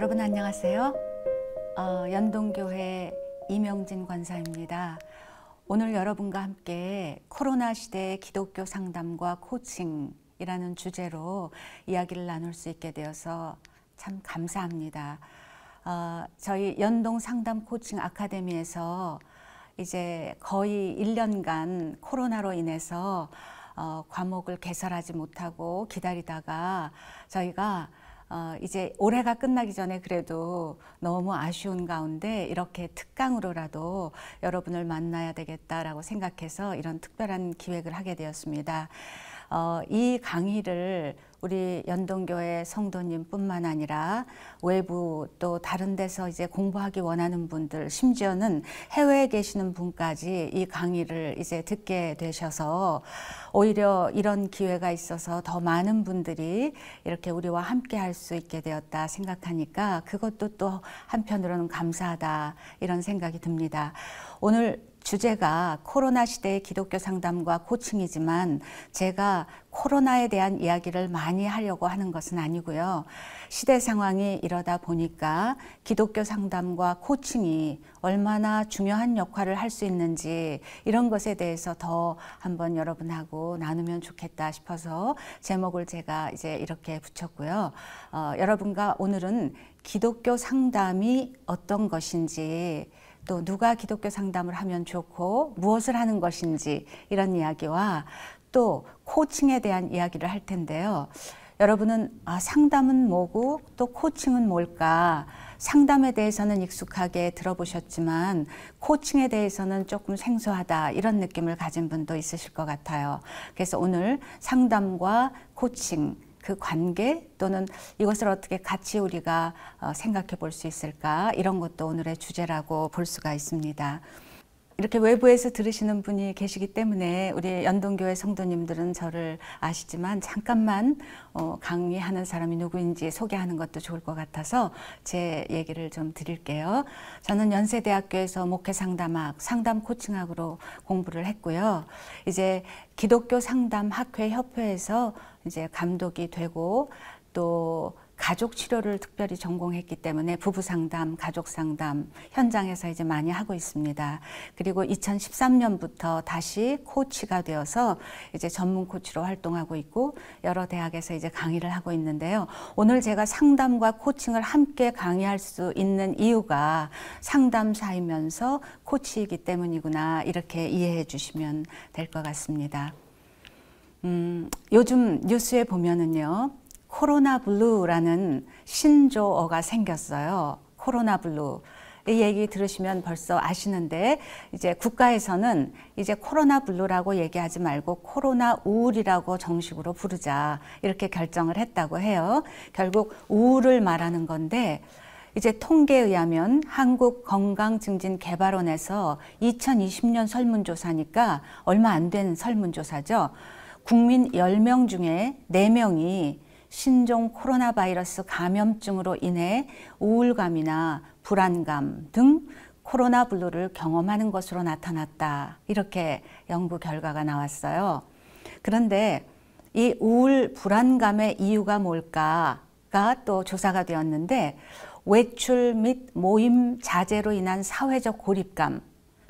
여러분 안녕하세요. 어, 연동교회 이명진 권사입니다. 오늘 여러분과 함께 코로나 시대 기독교 상담과 코칭이라는 주제로 이야기를 나눌 수 있게 되어서 참 감사합니다. 어, 저희 연동 상담 코칭 아카데미에서 이제 거의 1년간 코로나로 인해서 어, 과목을 개설하지 못하고 기다리다가 저희가 어, 이제 올해가 끝나기 전에 그래도 너무 아쉬운 가운데 이렇게 특강으로라도 여러분을 만나야 되겠다라고 생각해서 이런 특별한 기획을 하게 되었습니다. 어, 이 강의를 우리 연동교회 성도님뿐만 아니라 외부 또 다른 데서 이제 공부하기 원하는 분들 심지어는 해외에 계시는 분까지 이 강의를 이제 듣게 되셔서 오히려 이런 기회가 있어서 더 많은 분들이 이렇게 우리와 함께 할 수 있게 되었다 생각하니까 그것도 또 한편으로는 감사하다 이런 생각이 듭니다. 오늘 주제가 코로나 시대의 기독교 상담과 코칭이지만 제가 코로나에 대한 이야기를 많이 하려고 하는 것은 아니고요. 시대 상황이 이러다 보니까 기독교 상담과 코칭이 얼마나 중요한 역할을 할 수 있는지 이런 것에 대해서 더 한번 여러분하고 나누면 좋겠다 싶어서 제목을 제가 이제 이렇게 붙였고요. 어, 여러분과 오늘은 기독교 상담이 어떤 것인지 또 누가 기독교 상담을 하면 좋고 무엇을 하는 것인지 이런 이야기와 또 코칭에 대한 이야기를 할 텐데요. 여러분은 아, 상담은 뭐고 또 코칭은 뭘까? 상담에 대해서는 익숙하게 들어보셨지만 코칭에 대해서는 조금 생소하다 이런 느낌을 가진 분도 있으실 것 같아요. 그래서 오늘 상담과 코칭 그 관계 또는 이것을 어떻게 같이 우리가 어, 생각해 볼 수 있을까 이런 것도 오늘의 주제라고 볼 수가 있습니다. 이렇게 외부에서 들으시는 분이 계시기 때문에 우리 연동교회 성도님들은 저를 아시지만 잠깐만 어, 강의하는 사람이 누구인지 소개하는 것도 좋을 것 같아서 제 얘기를 좀 드릴게요. 저는 연세대학교에서 목회 상담학, 상담 코칭학으로 공부를 했고요. 이제 기독교 상담 학회 협회에서 이제 감독이 되고 또 가족 치료를 특별히 전공했기 때문에 부부 상담, 가족 상담 현장에서 이제 많이 하고 있습니다. 그리고 2013년부터 다시 코치가 되어서 이제 전문 코치로 활동하고 있고 여러 대학에서 이제 강의를 하고 있는데요. 오늘 제가 상담과 코칭을 함께 강의할 수 있는 이유가 상담사이면서 코치이기 때문이구나 이렇게 이해해 주시면 될 것 같습니다. 음, 요즘 뉴스에 보면은요, 코로나 블루라는 신조어가 생겼어요. 코로나 블루. 이 얘기 들으시면 벌써 아시는데 이제 국가에서는 이제 코로나 블루라고 얘기하지 말고 코로나 우울이라고 정식으로 부르자 이렇게 결정을 했다고 해요. 결국 우울을 말하는 건데 이제 통계에 의하면 한국건강증진개발원에서 2020년 설문조사니까 얼마 안 된 설문조사죠. 국민 10명 중에 4명이 신종 코로나 바이러스 감염증으로 인해 우울감이나 불안감 등 코로나 블루를 경험하는 것으로 나타났다. 이렇게 연구 결과가 나왔어요. 그런데 이 우울 불안감의 이유가 뭘까가 또 조사가 되었는데 외출 및 모임 자제로 인한 사회적 고립감,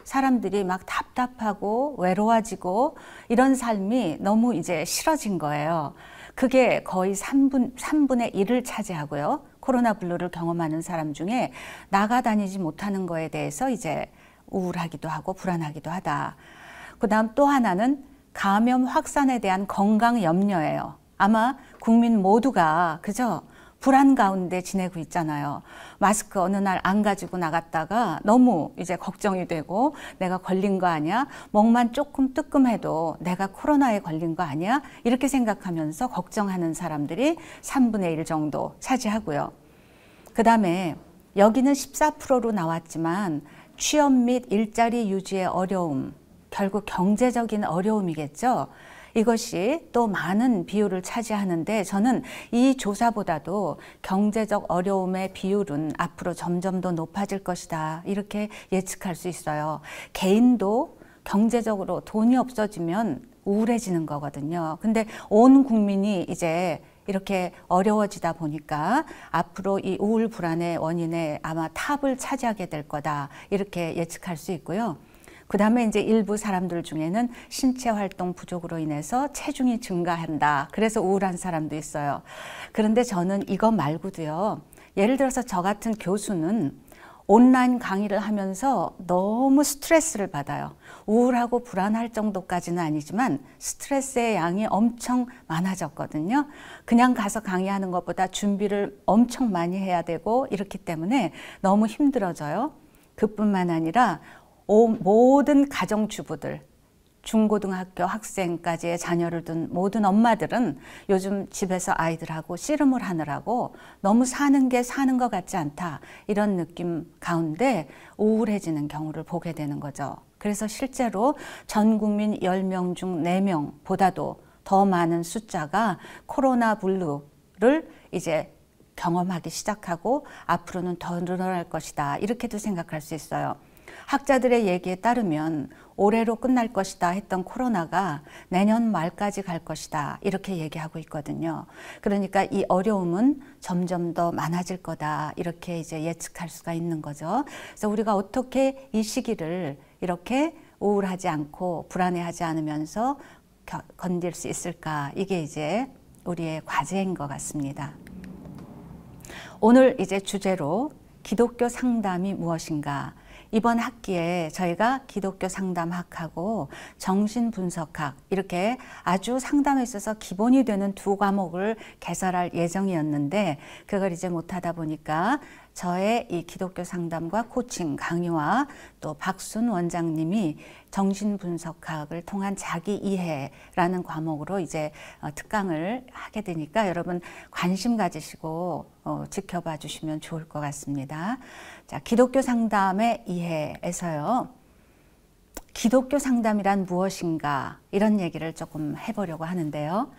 사람들이 막 답답하고 외로워지고 이런 삶이 너무 이제 싫어진 거예요. 그게 거의 3분, 3분의 1을 차지하고요. 코로나 블루를 경험하는 사람 중에 나가 다니지 못하는 거에 대해서 이제 우울하기도 하고 불안하기도 하다. 그 다음 또 하나는 감염 확산에 대한 건강 염려예요. 아마 국민 모두가, 그죠? 불안 가운데 지내고 있잖아요. 마스크 어느 날 안 가지고 나갔다가 너무 이제 걱정이 되고 내가 걸린 거 아니야? 목만 조금 뜨끔해도 내가 코로나에 걸린 거 아니야? 이렇게 생각하면서 걱정하는 사람들이 3분의 1 정도 차지하고요. 그 다음에 여기는 14%로 나왔지만 취업 및 일자리 유지의 어려움, 결국 경제적인 어려움이겠죠. 이것이 또 많은 비율을 차지하는데 저는 이 조사보다도 경제적 어려움의 비율은 앞으로 점점 더 높아질 것이다. 이렇게 예측할 수 있어요. 개인도 경제적으로 돈이 없어지면 우울해지는 거거든요. 근데 온 국민이 이제 이렇게 어려워지다 보니까 앞으로 이 우울 불안의 원인에 아마 탑을 차지하게 될 거다. 이렇게 예측할 수 있고요. 그 다음에 이제 일부 사람들 중에는 신체 활동 부족으로 인해서 체중이 증가한다. 그래서 우울한 사람도 있어요. 그런데 저는 이거 말고도요. 예를 들어서 저 같은 교수는 온라인 강의를 하면서 너무 스트레스를 받아요. 우울하고 불안할 정도까지는 아니지만 스트레스의 양이 엄청 많아졌거든요. 그냥 가서 강의하는 것보다 준비를 엄청 많이 해야 되고 이렇기 때문에 너무 힘들어져요. 그뿐만 아니라 모든 가정주부들, 중고등학교 학생까지의 자녀를 둔 모든 엄마들은 요즘 집에서 아이들하고 씨름을 하느라고 너무 사는 게 사는 것 같지 않다 이런 느낌 가운데 우울해지는 경우를 보게 되는 거죠. 그래서 실제로 전 국민 10명 중 4명보다도 더 많은 숫자가 코로나 블루를 이제 경험하기 시작하고 앞으로는 더 늘어날 것이다. 이렇게도 생각할 수 있어요. 학자들의 얘기에 따르면 올해로 끝날 것이다 했던 코로나가 내년 말까지 갈 것이다 이렇게 얘기하고 있거든요. 그러니까 이 어려움은 점점 더 많아질 거다 이렇게 이제 예측할 수가 있는 거죠. 그래서 우리가 어떻게 이 시기를 이렇게 우울하지 않고 불안해하지 않으면서 건들수 있을까 이게 이제 우리의 과제인 것 같습니다. 오늘 이제 주제로 기독교 상담이 무엇인가 이번 학기에 저희가 기독교 상담학하고 정신분석학 이렇게 아주 상담에 있어서 기본이 되는 두 과목을 개설할 예정이었는데 그걸 이제 못하다 보니까 저의 이 기독교 상담과 코칭 강의와 또 박순 원장님이 정신분석학을 통한 자기 이해라는 과목으로 이제 어, 특강을 하게 되니까 여러분 관심 가지시고 어, 지켜봐 주시면 좋을 것 같습니다. 자, 기독교 상담의 이해에서요. 기독교 상담이란 무엇인가 이런 얘기를 조금 해보려고 하는데요.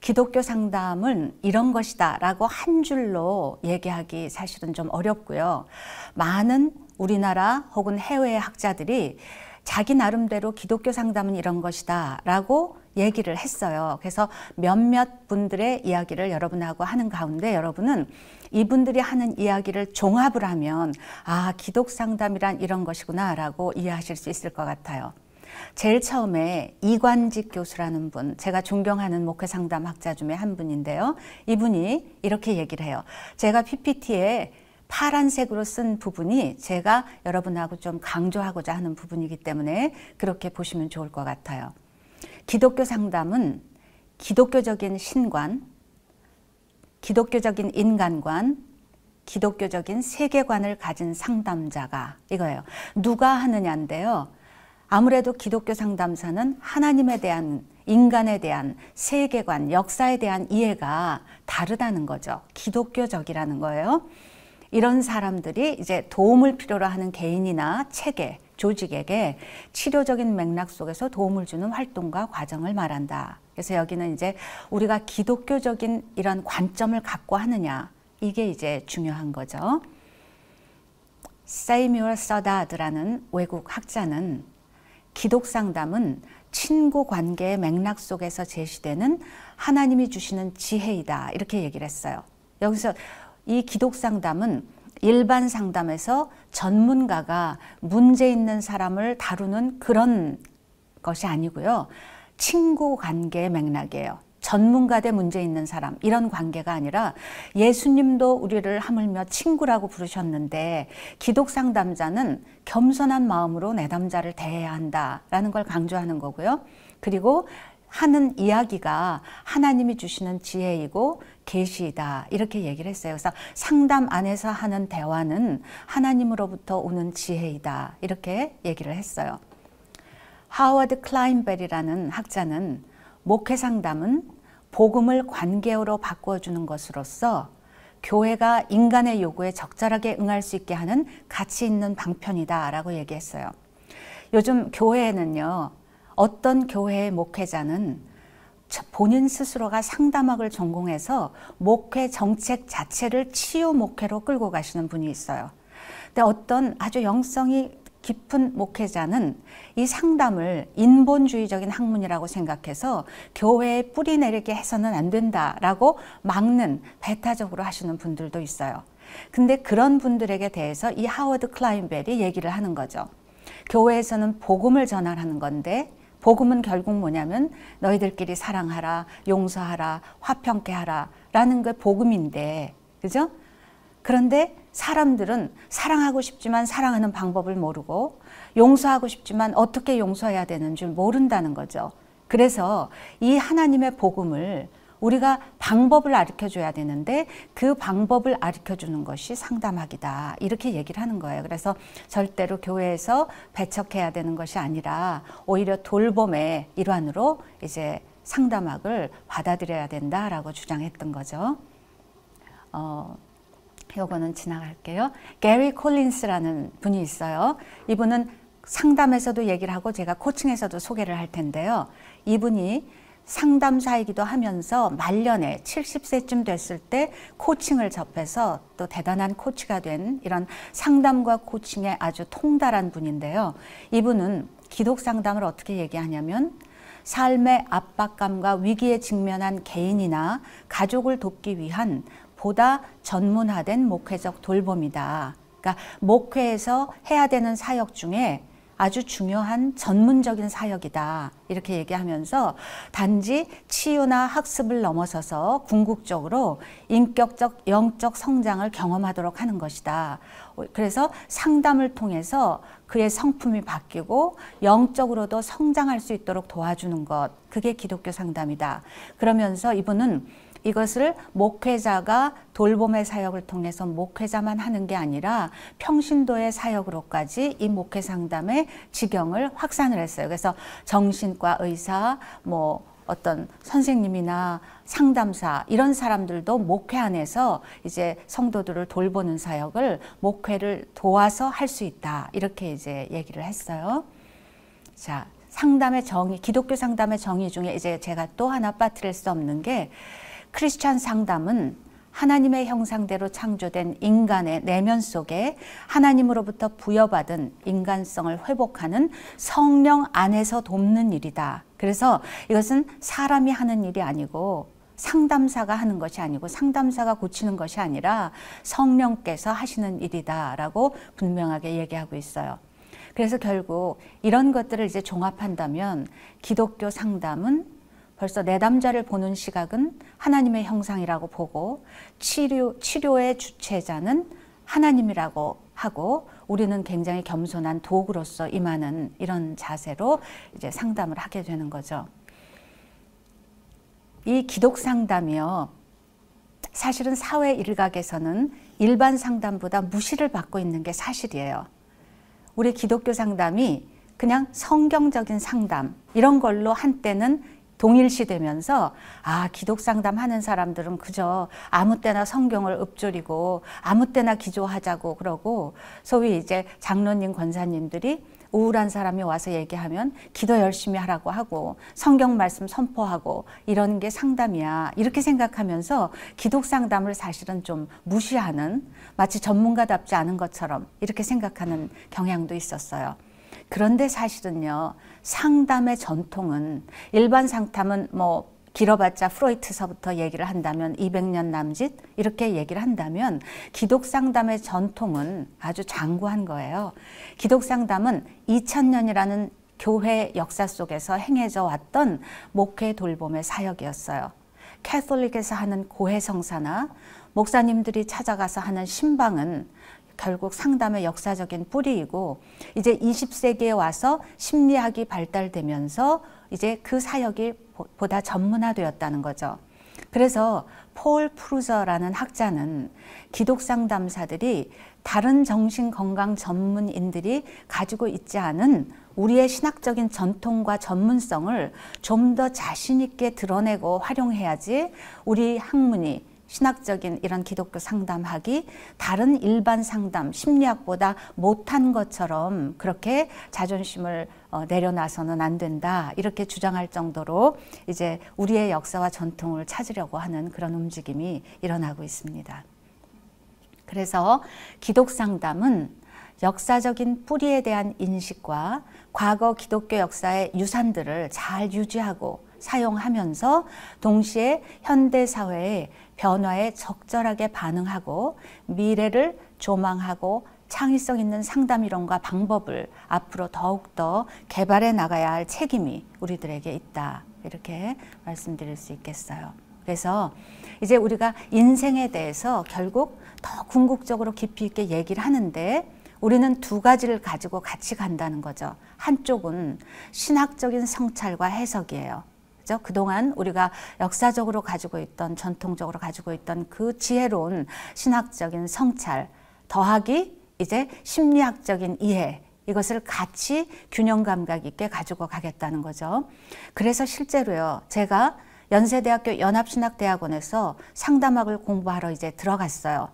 기독교 상담은 이런 것이다 라고 한 줄로 얘기하기 사실은 좀 어렵고요. 많은 우리나라 혹은 해외의 학자들이 자기 나름대로 기독교 상담은 이런 것이다 라고 얘기를 했어요. 그래서 몇몇 분들의 이야기를 여러분하고 하는 가운데 여러분은 이분들이 하는 이야기를 종합을 하면 아, 기독 상담이란 이런 것이구나 라고 이해하실 수 있을 것 같아요. 제일 처음에 이관직 교수라는 분, 제가 존경하는 목회 상담학자 중에 한 분인데요. 이분이 이렇게 얘기를 해요. 제가 PPT에 파란색으로 쓴 부분이 제가 여러분하고 좀 강조하고자 하는 부분이기 때문에 그렇게 보시면 좋을 것 같아요. 기독교 상담은 기독교적인 신관, 기독교적인 인간관, 기독교적인 세계관을 가진 상담자가 이거예요. 누가 하느냐인데요. 아무래도 기독교 상담사는 하나님에 대한 인간에 대한 세계관, 역사에 대한 이해가 다르다는 거죠. 기독교적이라는 거예요. 이런 사람들이 이제 도움을 필요로 하는 개인이나 체계, 조직에게 치료적인 맥락 속에서 도움을 주는 활동과 과정을 말한다. 그래서 여기는 이제 우리가 기독교적인 이런 관점을 갖고 하느냐 이게 이제 중요한 거죠. 세이뮤얼 서다드라는 외국 학자는 기독상담은 친구 관계의 맥락 속에서 제시되는 하나님이 주시는 지혜이다. 이렇게 얘기를 했어요. 여기서 이 기독상담은 일반 상담에서 전문가가 문제 있는 사람을 다루는 그런 것이 아니고요. 친구 관계의 맥락이에요. 전문가 대 문제 있는 사람 이런 관계가 아니라 예수님도 우리를 하물며 친구라고 부르셨는데 기독 상담자는 겸손한 마음으로 내담자를 대해야 한다라는 걸 강조하는 거고요. 그리고 하는 이야기가 하나님이 주시는 지혜이고 계시이다 이렇게 얘기를 했어요. 그래서 상담 안에서 하는 대화는 하나님으로부터 오는 지혜이다 이렇게 얘기를 했어요. 하워드 클라인베리라는 학자는 목회 상담은 복음을 관계어로 바꿔주는 것으로서 교회가 인간의 요구에 적절하게 응할 수 있게 하는 가치 있는 방편이다 라고 얘기했어요. 요즘 교회에는요, 어떤 교회의 목회자는 본인 스스로가 상담학을 전공해서 목회 정책 자체를 치유 목회로 끌고 가시는 분이 있어요. 근데 어떤 아주 영성이 깊은 목회자는 이 상담을 인본주의적인 학문이라고 생각해서 교회에 뿌리 내리게 해서는 안 된다라고 막는 배타적으로 하시는 분들도 있어요. 근데 그런 분들에게 대해서 이 하워드 클라인벨이 얘기를 하는 거죠. 교회에서는 복음을 전하는 라 건데 복음은 결국 뭐냐면 너희들끼리 사랑하라, 용서하라, 화평케 하라 라는 게 복음인데 그죠? 그런데 사람들은 사랑하고 싶지만 사랑하는 방법을 모르고 용서하고 싶지만 어떻게 용서해야 되는 줄 모른다는 거죠. 그래서 이 하나님의 복음을 우리가 방법을 르려 줘야 되는데 그 방법을 르려 주는 것이 상담학이다. 이렇게 얘기를 하는 거예요. 그래서 절대로 교회에서 배척해야 되는 것이 아니라 오히려 돌봄의 일환으로 이제 상담학을 받아들여야 된다라고 주장했던 거죠. 어, 요거는 지나갈게요. 게리 콜린스라는 분이 있어요. 이분은 상담에서도 얘기를 하고 제가 코칭에서도 소개를 할 텐데요. 이분이 상담사이기도 하면서 말년에 70세쯤 됐을 때 코칭을 접해서 또 대단한 코치가 된 이런 상담과 코칭에 아주 통달한 분인데요. 이분은 기독 상담을 어떻게 얘기하냐면 삶의 압박감과 위기에 직면한 개인이나 가족을 돕기 위한 보다 전문화된 목회적 돌봄이다. 그러니까 목회에서 해야 되는 사역 중에 아주 중요한 전문적인 사역이다. 이렇게 얘기하면서 단지 치유나 학습을 넘어서서 궁극적으로 인격적 영적 성장을 경험하도록 하는 것이다. 그래서 상담을 통해서 그의 성품이 바뀌고 영적으로도 성장할 수 있도록 도와주는 것. 그게 기독교 상담이다. 그러면서 이분은 이것을 목회자가 돌봄의 사역을 통해서 목회자만 하는 게 아니라 평신도의 사역으로까지 이 목회 상담의 지경을 확산을 했어요. 그래서 정신과 의사, 뭐 어떤 선생님이나 상담사 이런 사람들도 목회 안에서 이제 성도들을 돌보는 사역을 목회를 도와서 할 수 있다 이렇게 이제 얘기를 했어요. 자, 상담의 정의, 기독교 상담의 정의 중에 이제 제가 또 하나 빠뜨릴 수 없는 게 크리스찬 상담은 하나님의 형상대로 창조된 인간의 내면 속에 하나님으로부터 부여받은 인간성을 회복하는 성령 안에서 돕는 일이다. 그래서 이것은 사람이 하는 일이 아니고 상담사가 하는 것이 아니고 상담사가 고치는 것이 아니라 성령께서 하시는 일이다라고 분명하게 얘기하고 있어요. 그래서 결국 이런 것들을 이제 종합한다면 기독교 상담은 벌써 내담자를 네 보는 시각은 하나님의 형상이라고 보고 치료, 치료의 주체자는 하나님이라고 하고 우리는 굉장히 겸손한 도구로서 임하는 이런 자세로 이제 상담을 하게 되는 거죠. 이 기독 상담이요. 사실은 사회 일각에서는 일반 상담보다 무시를 받고 있는 게 사실이에요. 우리 기독교 상담이 그냥 성경적인 상담 이런 걸로 한때는 동일시 되면서 아, 기독 상담하는 사람들은 그저 아무 때나 성경을 읊조리고 아무 때나 기조하자고 그러고 소위 이제 장로님 권사님들이 우울한 사람이 와서 얘기하면 기도 열심히 하라고 하고 성경 말씀 선포하고 이런 게 상담이야. 이렇게 생각하면서 기독 상담을 사실은 좀 무시하는 마치 전문가답지 않은 것처럼 이렇게 생각하는 경향도 있었어요. 그런데 사실은요, 상담의 전통은 일반 상담은 뭐 길어봤자 프로이트서부터 얘기를 한다면 200년 남짓 이렇게 얘기를 한다면 기독 상담의 전통은 아주 장구한 거예요. 기독 상담은 2000년이라는 교회 역사 속에서 행해져 왔던 목회 돌봄의 사역이었어요. 캐톨릭에서 하는 고해 성사나 목사님들이 찾아가서 하는 신방은 결국 상담의 역사적인 뿌리이고 이제 20세기에 와서 심리학이 발달되면서 이제 그 사역이 보다 전문화되었다는 거죠. 그래서 폴 프루저라는 학자는 기독 상담사들이 다른 정신건강 전문인들이 가지고 있지 않은 우리의 신학적인 전통과 전문성을 좀 더 자신있게 드러내고 활용해야지 우리 학문이 신학적인 이런 기독교 상담하기 다른 일반 상담, 심리학보다 못한 것처럼 그렇게 자존심을 어, 내려놔서는 안 된다. 이렇게 주장할 정도로 이제 우리의 역사와 전통을 찾으려고 하는 그런 움직임이 일어나고 있습니다. 그래서 기독 상담은 역사적인 뿌리에 대한 인식과 과거 기독교 역사의 유산들을 잘 유지하고 사용하면서 동시에 현대 사회의 변화에 적절하게 반응하고 미래를 조망하고 창의성 있는 상담 이론과 방법을 앞으로 더욱더 개발해 나가야 할 책임이 우리들에게 있다. 이렇게 말씀드릴 수 있겠어요. 그래서 이제 우리가 인생에 대해서 결국 더 궁극적으로 깊이 있게 얘기를 하는데 우리는 두 가지를 가지고 같이 간다는 거죠. 한쪽은 신학적인 성찰과 해석이에요. 것이죠. 그동안 우리가 역사적으로 가지고 있던 전통적으로 가지고 있던 그 지혜로운 신학적인 성찰 더하기 이제 심리학적인 이해 이것을 같이 균형 감각 있게 가지고 가겠다는 거죠. 그래서 실제로요. 제가 연세대학교 연합신학대학원에서 상담학을 공부하러 이제 들어갔어요.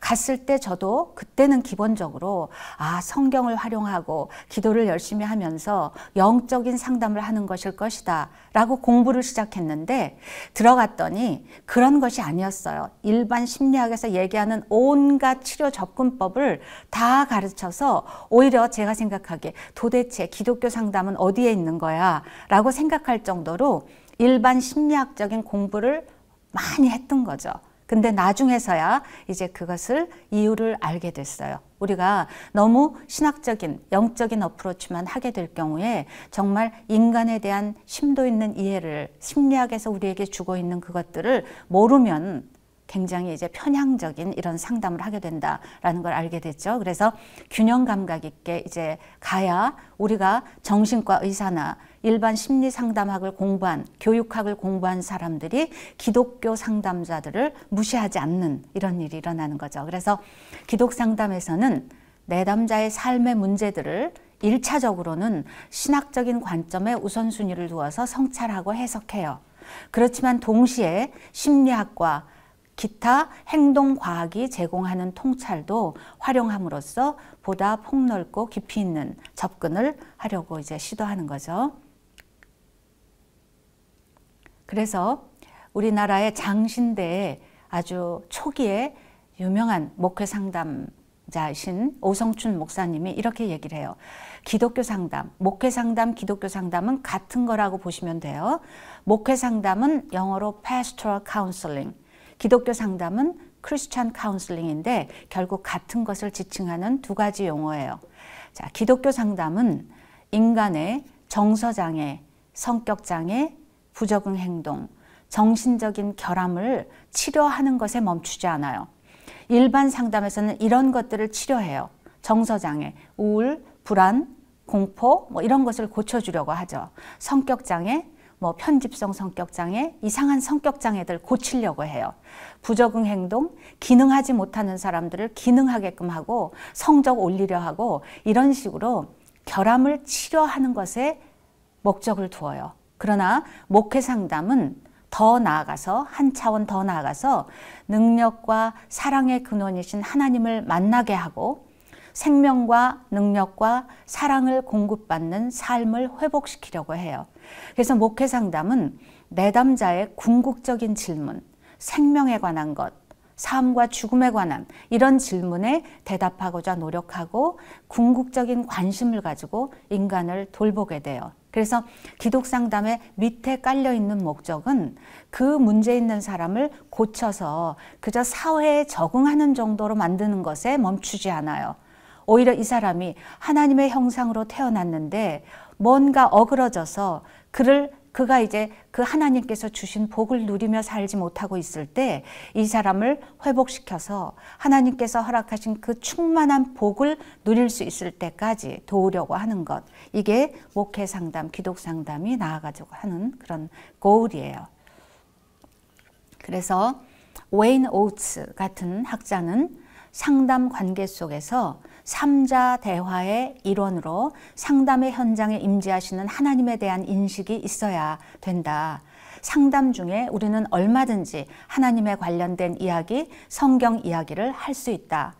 갔을 때 저도 그때는 기본적으로 아, 성경을 활용하고 기도를 열심히 하면서 영적인 상담을 하는 것일 것이다. 라고 공부를 시작했는데 들어갔더니 그런 것이 아니었어요. 일반 심리학에서 얘기하는 온갖 치료 접근법을 다 가르쳐서 오히려 제가 생각하기에 도대체 기독교 상담은 어디에 있는 거야? 라고 생각할 정도로 일반 심리학적인 공부를 많이 했던 거죠. 근데 나중에서야 이제 그것을 이유를 알게 됐어요. 우리가 너무 신학적인 영적인 어프로치만 하게 될 경우에 정말 인간에 대한 심도 있는 이해를 심리학에서 우리에게 주고 있는 그것들을 모르면 굉장히 이제 편향적인 이런 상담을 하게 된다라는 걸 알게 됐죠. 그래서 균형 감각 있게 이제 가야 우리가 정신과 의사나 일반 심리 상담학을 공부한 교육학을 공부한 사람들이 기독교 상담자들을 무시하지 않는 이런 일이 일어나는 거죠. 그래서 기독 상담에서는 내담자의 삶의 문제들을 일차적으로는 신학적인 관점에 우선순위를 두어서 성찰하고 해석해요. 그렇지만 동시에 심리학과 기타 행동과학이 제공하는 통찰도 활용함으로써 보다 폭넓고 깊이 있는 접근을 하려고 이제 시도하는 거죠. 그래서 우리나라의 장신대에 아주 초기에 유명한 목회 상담자이신 오성춘 목사님이 이렇게 얘기를 해요. 기독교 상담, 목회 상담, 기독교 상담은 같은 거라고 보시면 돼요. 목회 상담은 영어로 pastoral counseling, 기독교 상담은 크리스찬 카운슬링인데 결국 같은 것을 지칭하는 두 가지 용어예요. 자, 기독교 상담은 인간의 정서장애, 성격장애, 부적응 행동, 정신적인 결함을 치료하는 것에 멈추지 않아요. 일반 상담에서는 이런 것들을 치료해요. 정서장애, 우울, 불안, 공포, 뭐 이런 것을 고쳐주려고 하죠. 성격장애, 뭐 편집성 성격장애, 이상한 성격장애들 고치려고 해요. 부적응 행동, 기능하지 못하는 사람들을 기능하게끔 하고 성적 올리려 하고 이런 식으로 결함을 치료하는 것에 목적을 두어요. 그러나 목회 상담은 더 나아가서 한 차원 더 나아가서 능력과 사랑의 근원이신 하나님을 만나게 하고 생명과 능력과 사랑을 공급받는 삶을 회복시키려고 해요. 그래서 목회 상담은 내담자의 궁극적인 질문, 생명에 관한 것, 삶과 죽음에 관한 이런 질문에 대답하고자 노력하고 궁극적인 관심을 가지고 인간을 돌보게 돼요. 그래서 기독상담의 밑에 깔려 있는 목적은 그 문제 있는 사람을 고쳐서 그저 사회에 적응하는 정도로 만드는 것에 멈추지 않아요. 오히려 이 사람이 하나님의 형상으로 태어났는데 뭔가 어그러져서 그를 그가 이제 그 하나님께서 주신 복을 누리며 살지 못하고 있을 때 이 사람을 회복시켜서 하나님께서 허락하신 그 충만한 복을 누릴 수 있을 때까지 도우려고 하는 것. 이게 목회 상담, 기독 상담이 나아가지고 하는 그런 고울이에요. 그래서 웨인 오츠 같은 학자는 상담 관계 속에서 삼자 대화의 일원으로 상담의 현장에 임재하시는 하나님에 대한 인식이 있어야 된다. 상담 중에 우리는 얼마든지 하나님에 관련된 이야기, 성경 이야기를 할 수 있다.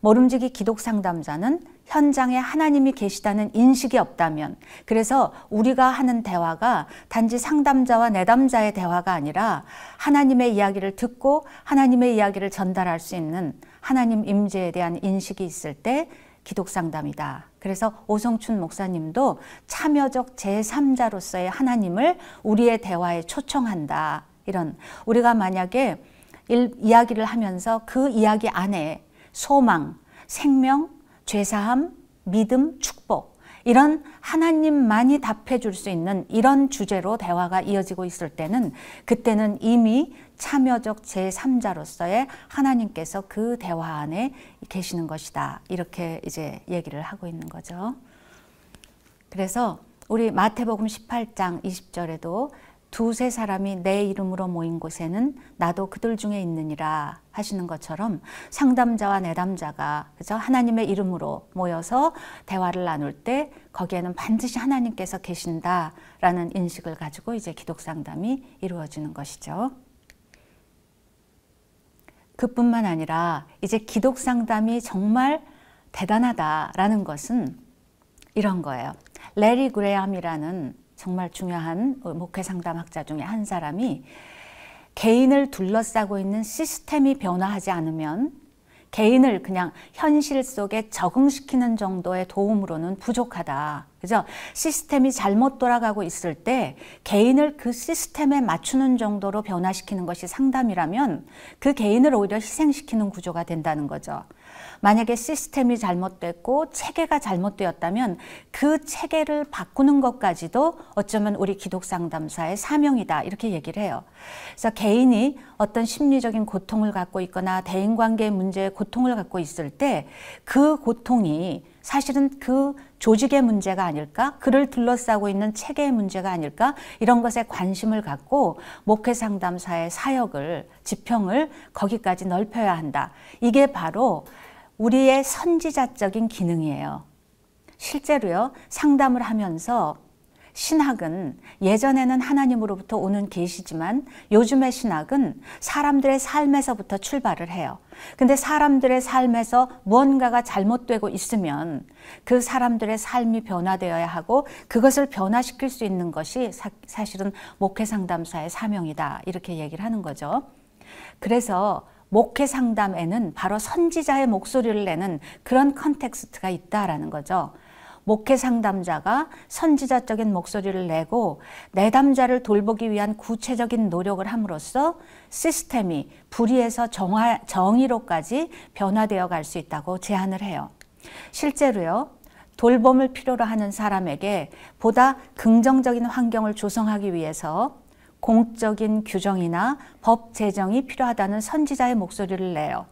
모름지기 기독 상담자는 현장에 하나님이 계시다는 인식이 없다면, 그래서 우리가 하는 대화가 단지 상담자와 내담자의 대화가 아니라 하나님의 이야기를 듣고 하나님의 이야기를 전달할 수 있는 하나님 임재에 대한 인식이 있을 때 기독 상담이다. 그래서 오성춘 목사님도 참여적 제3자로서의 하나님을 우리의 대화에 초청한다. 이런 우리가 만약에 일, 이야기를 하면서 그 이야기 안에 소망, 생명, 죄사함, 믿음, 축복 이런 하나님만이 답해 줄 수 있는 이런 주제로 대화가 이어지고 있을 때는 그때는 이미 참여적 제3자로서의 하나님께서 그 대화 안에 계시는 것이다. 이렇게 이제 얘기를 하고 있는 거죠. 그래서 우리 마태복음 18장 20절에도 두세 사람이 내 이름으로 모인 곳에는 나도 그들 중에 있느니라 하시는 것처럼 상담자와 내담자가 그죠 하나님의 이름으로 모여서 대화를 나눌 때 거기에는 반드시 하나님께서 계신다라는 인식을 가지고 이제 기독 상담이 이루어지는 것이죠. 그뿐만 아니라 이제 기독 상담이 정말 대단하다라는 것은 이런 거예요. 레리 그레암이라는 정말 중요한 목회 상담학자 중에 한 사람이 개인을 둘러싸고 있는 시스템이 변화하지 않으면 개인을 그냥 현실 속에 적응시키는 정도의 도움으로는 부족하다. 그죠? 시스템이 잘못 돌아가고 있을 때 개인을 그 시스템에 맞추는 정도로 변화시키는 것이 상담이라면 그 개인을 오히려 희생시키는 구조가 된다는 거죠. 만약에 시스템이 잘못됐고 체계가 잘못되었다면 그 체계를 바꾸는 것까지도 어쩌면 우리 기독상담사의 사명이다 이렇게 얘기를 해요. 그래서 개인이 어떤 심리적인 고통을 갖고 있거나 대인관계 문제에 고통을 갖고 있을 때 그 고통이 사실은 그 조직의 문제가 아닐까? 그를 둘러싸고 있는 체계의 문제가 아닐까? 이런 것에 관심을 갖고 목회 상담사의 사역을, 지평을 거기까지 넓혀야 한다. 이게 바로 우리의 선지자적인 기능이에요. 실제로요, 상담을 하면서 신학은 예전에는 하나님으로부터 오는 계시지만 요즘의 신학은 사람들의 삶에서부터 출발을 해요. 근데 사람들의 삶에서 무언가가 잘못되고 있으면 그 사람들의 삶이 변화되어야 하고 그것을 변화시킬 수 있는 것이 사, 실은 목회 상담사의 사명이다. 이렇게 얘기를 하는 거죠. 그래서 목회 상담에는 바로 선지자의 목소리를 내는 그런 컨텍스트가 있다라는 거죠. 목회 상담자가 선지자적인 목소리를 내고 내담자를 돌보기 위한 구체적인 노력을 함으로써 시스템이 불의에서 정화, 정의로까지 변화되어 갈 수 있다고 제안을 해요. 실제로요. 돌봄을 필요로 하는 사람에게 보다 긍정적인 환경을 조성하기 위해서 공적인 규정이나 법 제정이 필요하다는 선지자의 목소리를 내요.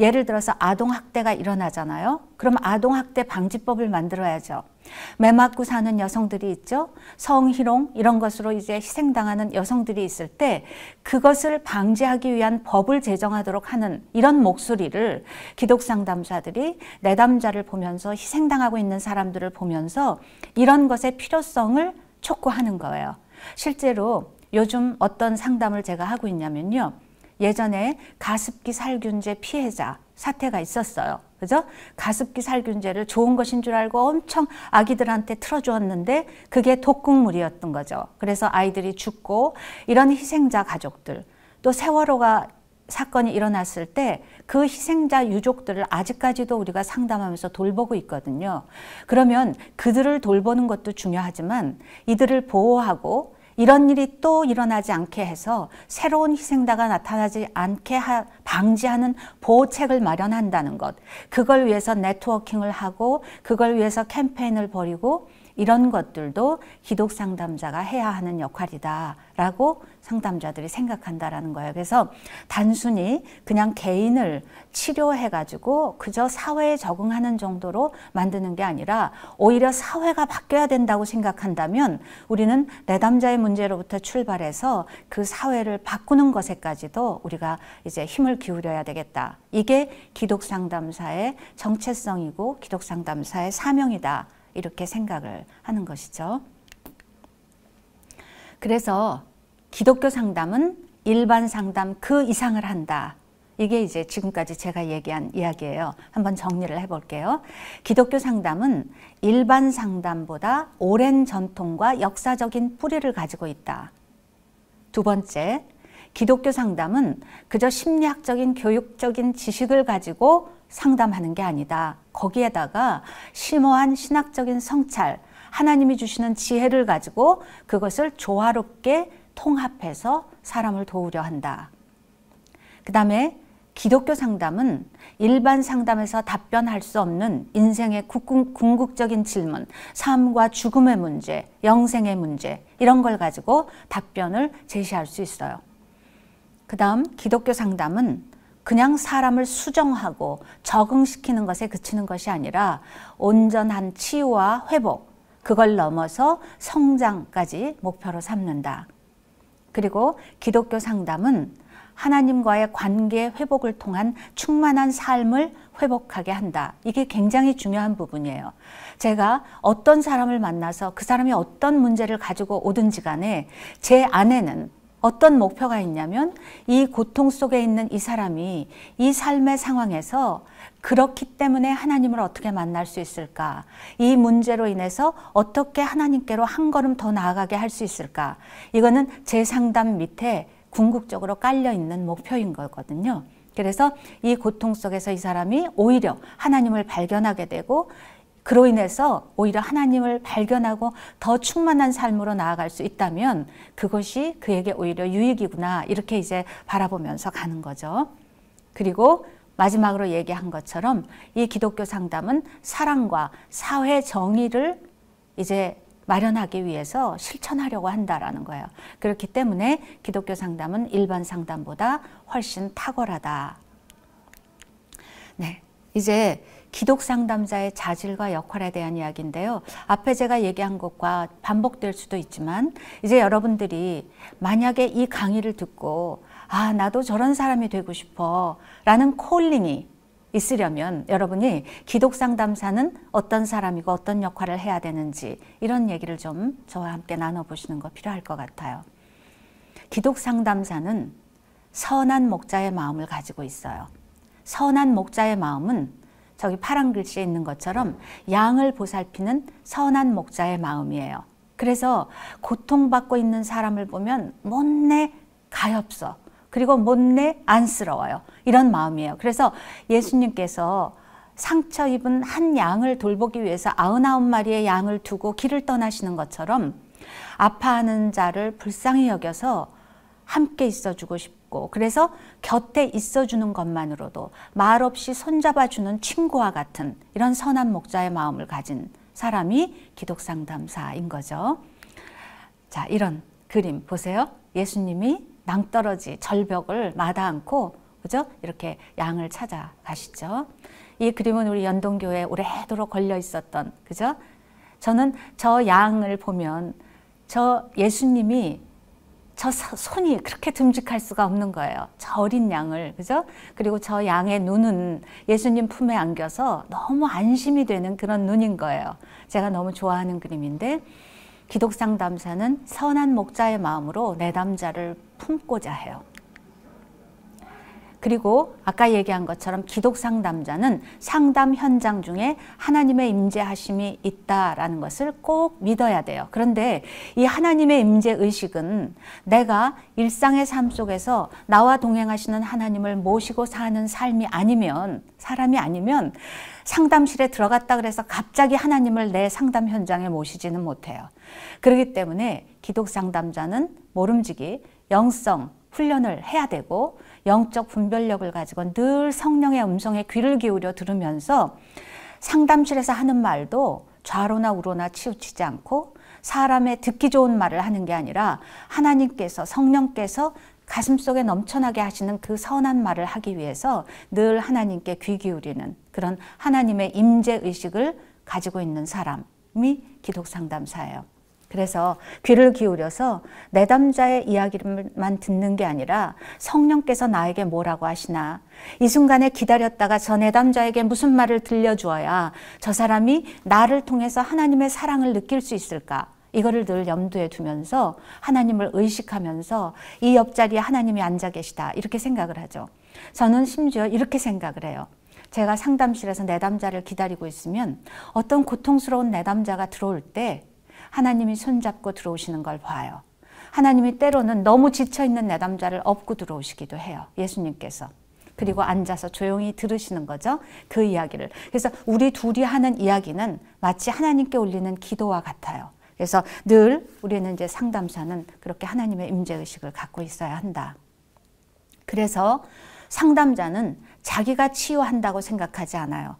예를 들어서 아동학대가 일어나잖아요. 그럼 아동학대 방지법을 만들어야죠. 매 맞고 사는 여성들이 있죠. 성희롱 이런 것으로 이제 희생당하는 여성들이 있을 때 그것을 방지하기 위한 법을 제정하도록 하는 이런 목소리를 기독상담사들이 내담자를 보면서 희생당하고 있는 사람들을 보면서 이런 것의 필요성을 촉구하는 거예요. 실제로 요즘 어떤 상담을 제가 하고 있냐면요. 예전에 가습기 살균제 피해자 사태가 있었어요. 그죠? 가습기 살균제를 좋은 것인 줄 알고 엄청 아기들한테 틀어주었는데 그게 독극물이었던 거죠. 그래서 아이들이 죽고 이런 희생자 가족들 또 세월호가 사건이 일어났을 때 그 희생자 유족들을 아직까지도 우리가 상담하면서 돌보고 있거든요. 그러면 그들을 돌보는 것도 중요하지만 이들을 보호하고 이런 일이 또 일어나지 않게 해서 새로운 희생자가 나타나지 않게 하, 방지하는 보호책을 마련한다는 것. 그걸 위해서 네트워킹을 하고 그걸 위해서 캠페인을 벌이고 이런 것들도 기독 상담자가 해야 하는 역할이다라고 상담자들이 생각한다라는 거예요. 그래서 단순히 그냥 개인을 치료해가지고 그저 사회에 적응하는 정도로 만드는 게 아니라 오히려 사회가 바뀌어야 된다고 생각한다면 우리는 내담자의 문제로부터 출발해서 그 사회를 바꾸는 것에까지도 우리가 이제 힘을 기울여야 되겠다. 이게 기독 상담사의 정체성이고 기독 상담사의 사명이다. 이렇게 생각을 하는 것이죠. 그래서 기독교 상담은 일반 상담 그 이상을 한다. 이게 이제 지금까지 제가 얘기한 이야기예요. 한번 정리를 해볼게요. 기독교 상담은 일반 상담보다 오랜 전통과 역사적인 뿌리를 가지고 있다. 두 번째, 기독교 상담은 그저 심리학적인 교육적인 지식을 가지고 상담하는 게 아니다. 거기에다가 심오한 신학적인 성찰, 하나님이 주시는 지혜를 가지고 그것을 조화롭게 통합해서 사람을 도우려 한다. 그 다음에 기독교 상담은 일반 상담에서 답변할 수 없는 인생의 궁극적인 질문, 삶과 죽음의 문제, 영생의 문제, 이런 걸 가지고 답변을 제시할 수 있어요. 그 다음 기독교 상담은 그냥 사람을 수정하고 적응시키는 것에 그치는 것이 아니라 온전한 치유와 회복, 그걸 넘어서 성장까지 목표로 삼는다. 그리고 기독교 상담은 하나님과의 관계 회복을 통한 충만한 삶을 회복하게 한다. 이게 굉장히 중요한 부분이에요. 제가 어떤 사람을 만나서 그 사람이 어떤 문제를 가지고 오든지 간에 제 안에는 어떤 목표가 있냐면 이 고통 속에 있는 이 사람이 이 삶의 상황에서 그렇기 때문에 하나님을 어떻게 만날 수 있을까? 이 문제로 인해서 어떻게 하나님께로 한 걸음 더 나아가게 할 수 있을까? 이거는 제 상담 밑에 궁극적으로 깔려 있는 목표인 거거든요. 그래서 이 고통 속에서 이 사람이 오히려 하나님을 발견하게 되고 그로 인해서 오히려 하나님을 발견하고 더 충만한 삶으로 나아갈 수 있다면 그것이 그에게 오히려 유익이구나 이렇게 이제 바라보면서 가는 거죠. 그리고 마지막으로 얘기한 것처럼 이 기독교 상담은 사랑과 사회 정의를 이제 마련하기 위해서 실천하려고 한다라는 거예요. 그렇기 때문에 기독교 상담은 일반 상담보다 훨씬 탁월하다. 네. 이제 기독 상담자의 자질과 역할에 대한 이야기인데요. 앞에 제가 얘기한 것과 반복될 수도 있지만 이제 여러분들이 만약에 이 강의를 듣고 아, 나도 저런 사람이 되고 싶어 라는 콜링이 있으려면 여러분이 기독 상담사는 어떤 사람이고 어떤 역할을 해야 되는지 이런 얘기를 좀 저와 함께 나눠보시는 거 필요할 것 같아요. 기독 상담사는 선한 목자의 마음을 가지고 있어요. 선한 목자의 마음은 저기 파란 글씨에 있는 것처럼 양을 보살피는 선한 목자의 마음이에요. 그래서 고통받고 있는 사람을 보면 못내 가엾어. 그리고 못내 안쓰러워요. 이런 마음이에요. 그래서 예수님께서 상처 입은 한 양을 돌보기 위해서 아흔아홉 마리의 양을 두고 길을 떠나시는 것처럼 아파하는 자를 불쌍히 여겨서 함께 있어주고 싶고 있고 그래서 곁에 있어주는 것만으로도 말없이 손잡아주는 친구와 같은 이런 선한 목자의 마음을 가진 사람이 기독상담사인 거죠. 자, 이런 그림 보세요. 예수님이 낭떠러지 절벽을 마다 않고 그죠? 이렇게 양을 찾아가시죠. 이 그림은 우리 연동교에 오래도록 걸려 있었던 그죠? 저는 저 양을 보면 저 예수님이 저 손이 그렇게 듬직할 수가 없는 거예요. 저 어린 양을, 그죠? 그리고 저 양의 눈은 예수님 품에 안겨서 너무 안심이 되는 그런 눈인 거예요. 제가 너무 좋아하는 그림인데, 기독상담사는 선한 목자의 마음으로 내담자를 품고자 해요. 그리고 아까 얘기한 것처럼 기독 상담자는 상담 현장 중에 하나님의 임재하심이 있다라는 것을 꼭 믿어야 돼요. 그런데 이 하나님의 임재 의식은 내가 일상의 삶 속에서 나와 동행하시는 하나님을 모시고 사는 삶이 아니면 사람이 아니면 상담실에 들어갔다 그래서 갑자기 하나님을 내 상담 현장에 모시지는 못해요. 그렇기 때문에 기독 상담자는 모름지기 영성 훈련을 해야 되고 영적 분별력을 가지고 늘 성령의 음성에 귀를 기울여 들으면서 상담실에서 하는 말도 좌로나 우로나 치우치지 않고 사람의 듣기 좋은 말을 하는 게 아니라 하나님께서 성령께서 가슴속에 넘쳐나게 하시는 그 선한 말을 하기 위해서 늘 하나님께 귀 기울이는 그런 하나님의 임재 의식을 가지고 있는 사람이 기독 상담사예요. 그래서 귀를 기울여서 내담자의 이야기만 듣는 게 아니라 성령께서 나에게 뭐라고 하시나 이 순간에 기다렸다가 저 내담자에게 무슨 말을 들려주어야 저 사람이 나를 통해서 하나님의 사랑을 느낄 수 있을까 이거를 늘 염두에 두면서 하나님을 의식하면서 이 옆자리에 하나님이 앉아 계시다 이렇게 생각을 하죠. 저는 심지어 이렇게 생각을 해요. 제가 상담실에서 내담자를 기다리고 있으면 어떤 고통스러운 내담자가 들어올 때 하나님이 손잡고 들어오시는 걸 봐요. 하나님이 때로는 너무 지쳐있는 내담자를 업고 들어오시기도 해요. 예수님께서. 그리고 앉아서 조용히 들으시는 거죠. 그 이야기를. 그래서 우리 둘이 하는 이야기는 마치 하나님께 올리는 기도와 같아요. 그래서 늘 우리는 이제 상담사는 그렇게 하나님의 임재의식을 갖고 있어야 한다. 그래서 상담자는 자기가 치유한다고 생각하지 않아요.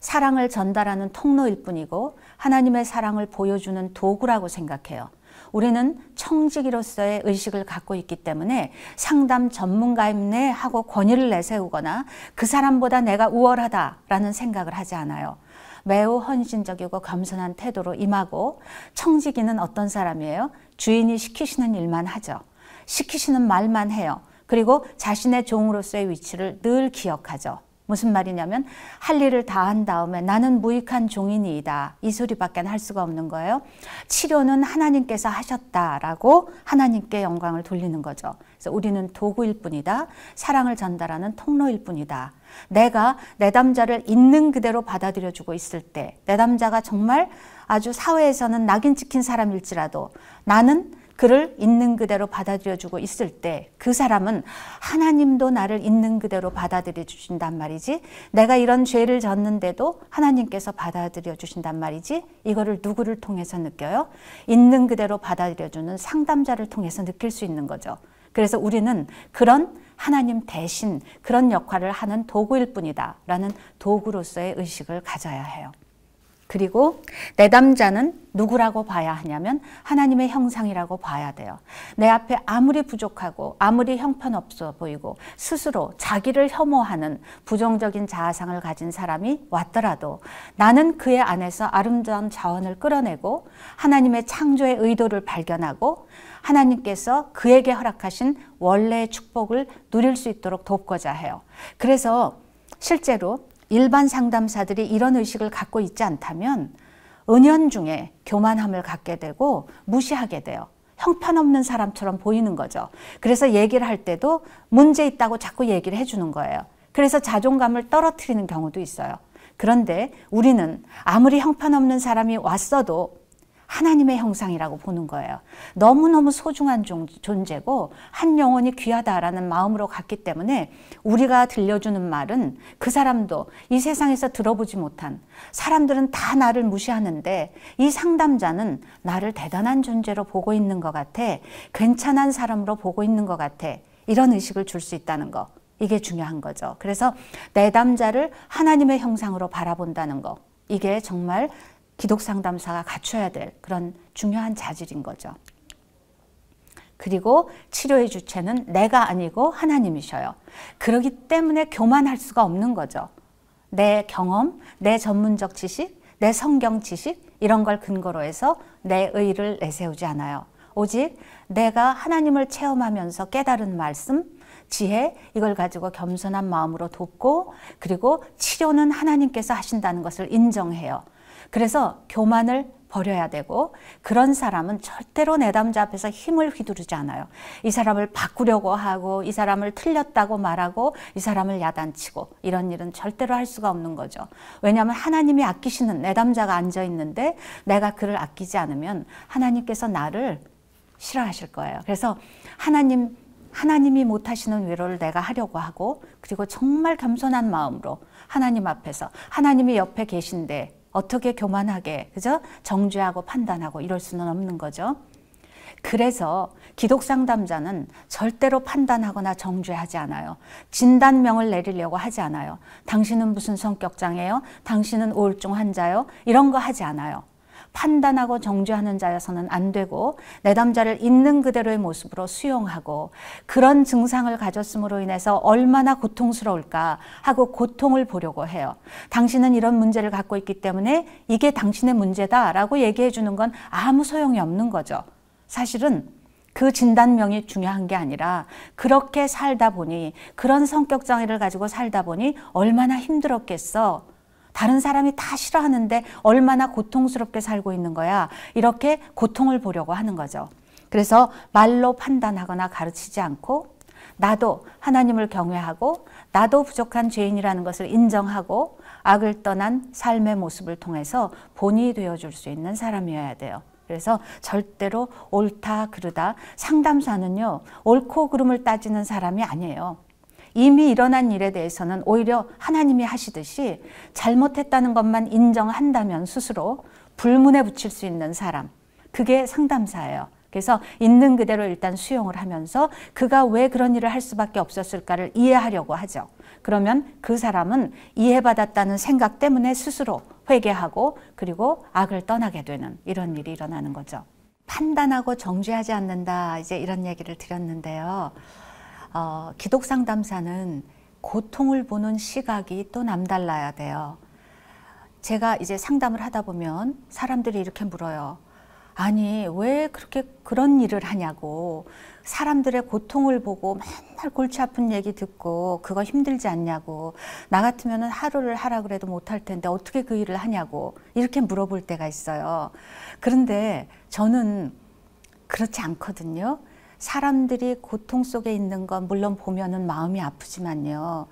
사랑을 전달하는 통로일 뿐이고 하나님의 사랑을 보여주는 도구라고 생각해요. 우리는 청지기로서의 의식을 갖고 있기 때문에 상담 전문가임네 하고 권위를 내세우거나 그 사람보다 내가 우월하다라는 생각을 하지 않아요. 매우 헌신적이고 겸손한 태도로 임하고 청지기는 어떤 사람이에요? 주인이 시키시는 일만 하죠. 시키시는 말만 해요. 그리고 자신의 종으로서의 위치를 늘 기억하죠. 무슨 말이냐면 할 일을 다 한 다음에 나는 무익한 종인이다. 이 소리밖에 할 수가 없는 거예요. 치료는 하나님께서 하셨다라고 하나님께 영광을 돌리는 거죠. 그래서 우리는 도구일 뿐이다. 사랑을 전달하는 통로일 뿐이다. 내가 내담자를 있는 그대로 받아들여주고 있을 때 내담자가 정말 아주 사회에서는 낙인 찍힌 사람일지라도 나는 그를 있는 그대로 받아들여주고 있을 때 그 사람은 하나님도 나를 있는 그대로 받아들여 주신단 말이지 내가 이런 죄를 졌는데도 하나님께서 받아들여 주신단 말이지 이거를 누구를 통해서 느껴요? 있는 그대로 받아들여주는 상담자를 통해서 느낄 수 있는 거죠. 그래서 우리는 그런 하나님 대신 그런 역할을 하는 도구일 뿐이다 라는 도구로서의 의식을 가져야 해요. 그리고 내담자는 누구라고 봐야 하냐면 하나님의 형상이라고 봐야 돼요. 내 앞에 아무리 부족하고 아무리 형편없어 보이고 스스로 자기를 혐오하는 부정적인 자아상을 가진 사람이 왔더라도 나는 그의 안에서 아름다운 자원을 끌어내고 하나님의 창조의 의도를 발견하고 하나님께서 그에게 허락하신 원래의 축복을 누릴 수 있도록 돕고자 해요. 그래서 실제로 일반 상담사들이 이런 의식을 갖고 있지 않다면 은연중에 교만함을 갖게 되고 무시하게 돼요. 형편없는 사람처럼 보이는 거죠. 그래서 얘기를 할 때도 문제 있다고 자꾸 얘기를 해주는 거예요. 그래서 자존감을 떨어뜨리는 경우도 있어요. 그런데 우리는 아무리 형편없는 사람이 왔어도 하나님의 형상이라고 보는 거예요. 너무너무 소중한 존재고 한 영혼이 귀하다라는 마음으로 갔기 때문에 우리가 들려주는 말은 그 사람도 이 세상에서 들어보지 못한 사람들은 다 나를 무시하는데 이 상담자는 나를 대단한 존재로 보고 있는 것 같아. 괜찮은 사람으로 보고 있는 것 같아. 이런 의식을 줄 수 있다는 거. 이게 중요한 거죠. 그래서 내담자를 하나님의 형상으로 바라본다는 거. 이게 정말 기독 상담사가 갖춰야 될 그런 중요한 자질인 거죠. 그리고 치료의 주체는 내가 아니고 하나님이셔요. 그러기 때문에 교만할 수가 없는 거죠. 내 경험, 내 전문적 지식, 내 성경 지식 이런 걸 근거로 해서 내 의를 내세우지 않아요. 오직 내가 하나님을 체험하면서 깨달은 말씀, 지혜 이걸 가지고 겸손한 마음으로 돕고 그리고 치료는 하나님께서 하신다는 것을 인정해요. 그래서 교만을 버려야 되고 그런 사람은 절대로 내담자 앞에서 힘을 휘두르지 않아요. 이 사람을 바꾸려고 하고 이 사람을 틀렸다고 말하고 이 사람을 야단치고 이런 일은 절대로 할 수가 없는 거죠. 왜냐하면 하나님이 아끼시는 내담자가 앉아 있는데 내가 그를 아끼지 않으면 하나님께서 나를 싫어하실 거예요. 그래서 하나님 하나님이 못하시는 위로를 내가 하려고 하고 그리고 정말 겸손한 마음으로 하나님 앞에서 하나님이 옆에 계신데 어떻게 교만하게 그죠? 정죄하고 판단하고 이럴 수는 없는 거죠. 그래서 기독 상담자는 절대로 판단하거나 정죄하지 않아요. 진단명을 내리려고 하지 않아요. 당신은 무슨 성격장애요? 당신은 우울증 환자요? 이런 거 하지 않아요. 판단하고 정죄하는 자여서는 안 되고 내담자를 있는 그대로의 모습으로 수용하고 그런 증상을 가졌음으로 인해서 얼마나 고통스러울까 하고 고통을 보려고 해요. 당신은 이런 문제를 갖고 있기 때문에 이게 당신의 문제다라고 얘기해 주는 건 아무 소용이 없는 거죠. 사실은 그 진단명이 중요한 게 아니라 그렇게 살다 보니 그런 성격 장애를 가지고 살다 보니 얼마나 힘들었겠어. 다른 사람이 다 싫어하는데 얼마나 고통스럽게 살고 있는 거야. 이렇게 고통을 보려고 하는 거죠. 그래서 말로 판단하거나 가르치지 않고 나도 하나님을 경외하고 나도 부족한 죄인이라는 것을 인정하고 악을 떠난 삶의 모습을 통해서 본이 되어줄 수 있는 사람이어야 돼요. 그래서 절대로 옳다, 그르다. 상담사는요, 옳고 그름을 따지는 사람이 아니에요. 이미 일어난 일에 대해서는 오히려 하나님이 하시듯이 잘못했다는 것만 인정한다면 스스로 불문에 붙일 수 있는 사람. 그게 상담사예요. 그래서 있는 그대로 일단 수용을 하면서 그가 왜 그런 일을 할 수밖에 없었을까를 이해하려고 하죠. 그러면 그 사람은 이해받았다는 생각 때문에 스스로 회개하고 그리고 악을 떠나게 되는 이런 일이 일어나는 거죠. 판단하고 정죄하지 않는다. 이제 이런 얘기를 드렸는데요. 어, 기독 상담사는 고통을 보는 시각이 또 남달라야 돼요. 제가 이제 상담을 하다 보면 사람들이 이렇게 물어요. 아니, 왜 그렇게 그런 일을 하냐고. 사람들의 고통을 보고 맨날 골치 아픈 얘기 듣고 그거 힘들지 않냐고. 나 같으면 하루를 하라 그래도 못할 텐데 어떻게 그 일을 하냐고. 이렇게 물어볼 때가 있어요. 그런데 저는 그렇지 않거든요. 사람들이 고통 속에 있는 건 물론 보면은 마음이 아프지만요.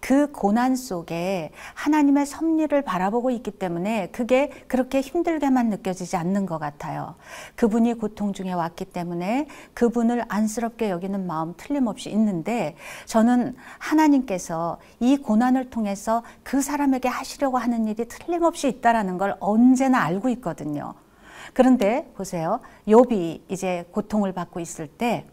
그 고난 속에 하나님의 섭리를 바라보고 있기 때문에 그게 그렇게 힘들게만 느껴지지 않는 것 같아요. 그분이 고통 중에 왔기 때문에 그분을 안쓰럽게 여기는 마음 틀림없이 있는데 저는 하나님께서 이 고난을 통해서 그 사람에게 하시려고 하는 일이 틀림없이 있다라는 걸 언제나 알고 있거든요. 그런데 보세요. 욥이 이제 고통을 받고 있을 때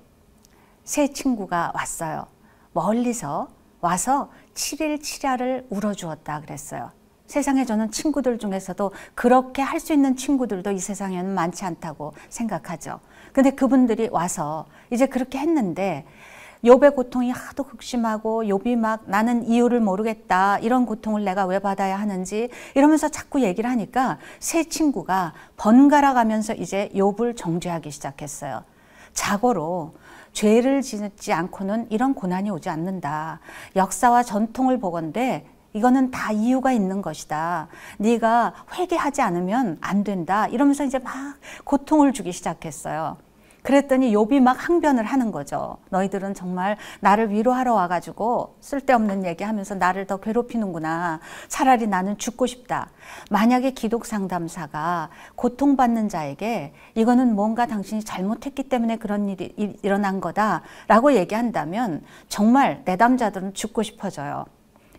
새 친구가 왔어요. 멀리서 와서 7일 7야를 울어주었다 그랬어요. 세상에 저는 친구들 중에서도 그렇게 할 수 있는 친구들도 이 세상에는 많지 않다고 생각하죠. 근데 그분들이 와서 이제 그렇게 했는데 욥의 고통이 하도 극심하고 욥이 막 나는 이유를 모르겠다 이런 고통을 내가 왜 받아야 하는지 이러면서 자꾸 얘기를 하니까 세 친구가 번갈아 가면서 이제 욥을 정죄하기 시작했어요. 자고로 죄를 짓지 않고는 이런 고난이 오지 않는다. 역사와 전통을 보건대 이거는 다 이유가 있는 것이다. 네가 회개하지 않으면 안 된다. 이러면서 이제 막 고통을 주기 시작했어요. 그랬더니 욥이 막 항변을 하는 거죠. 너희들은 정말 나를 위로하러 와가지고 쓸데없는 얘기하면서 나를 더 괴롭히는구나. 차라리 나는 죽고 싶다. 만약에 기독 상담사가 고통받는 자에게 이거는 뭔가 당신이 잘못했기 때문에 그런 일이 일어난 거다라고 얘기한다면 정말 내담자들은 죽고 싶어져요.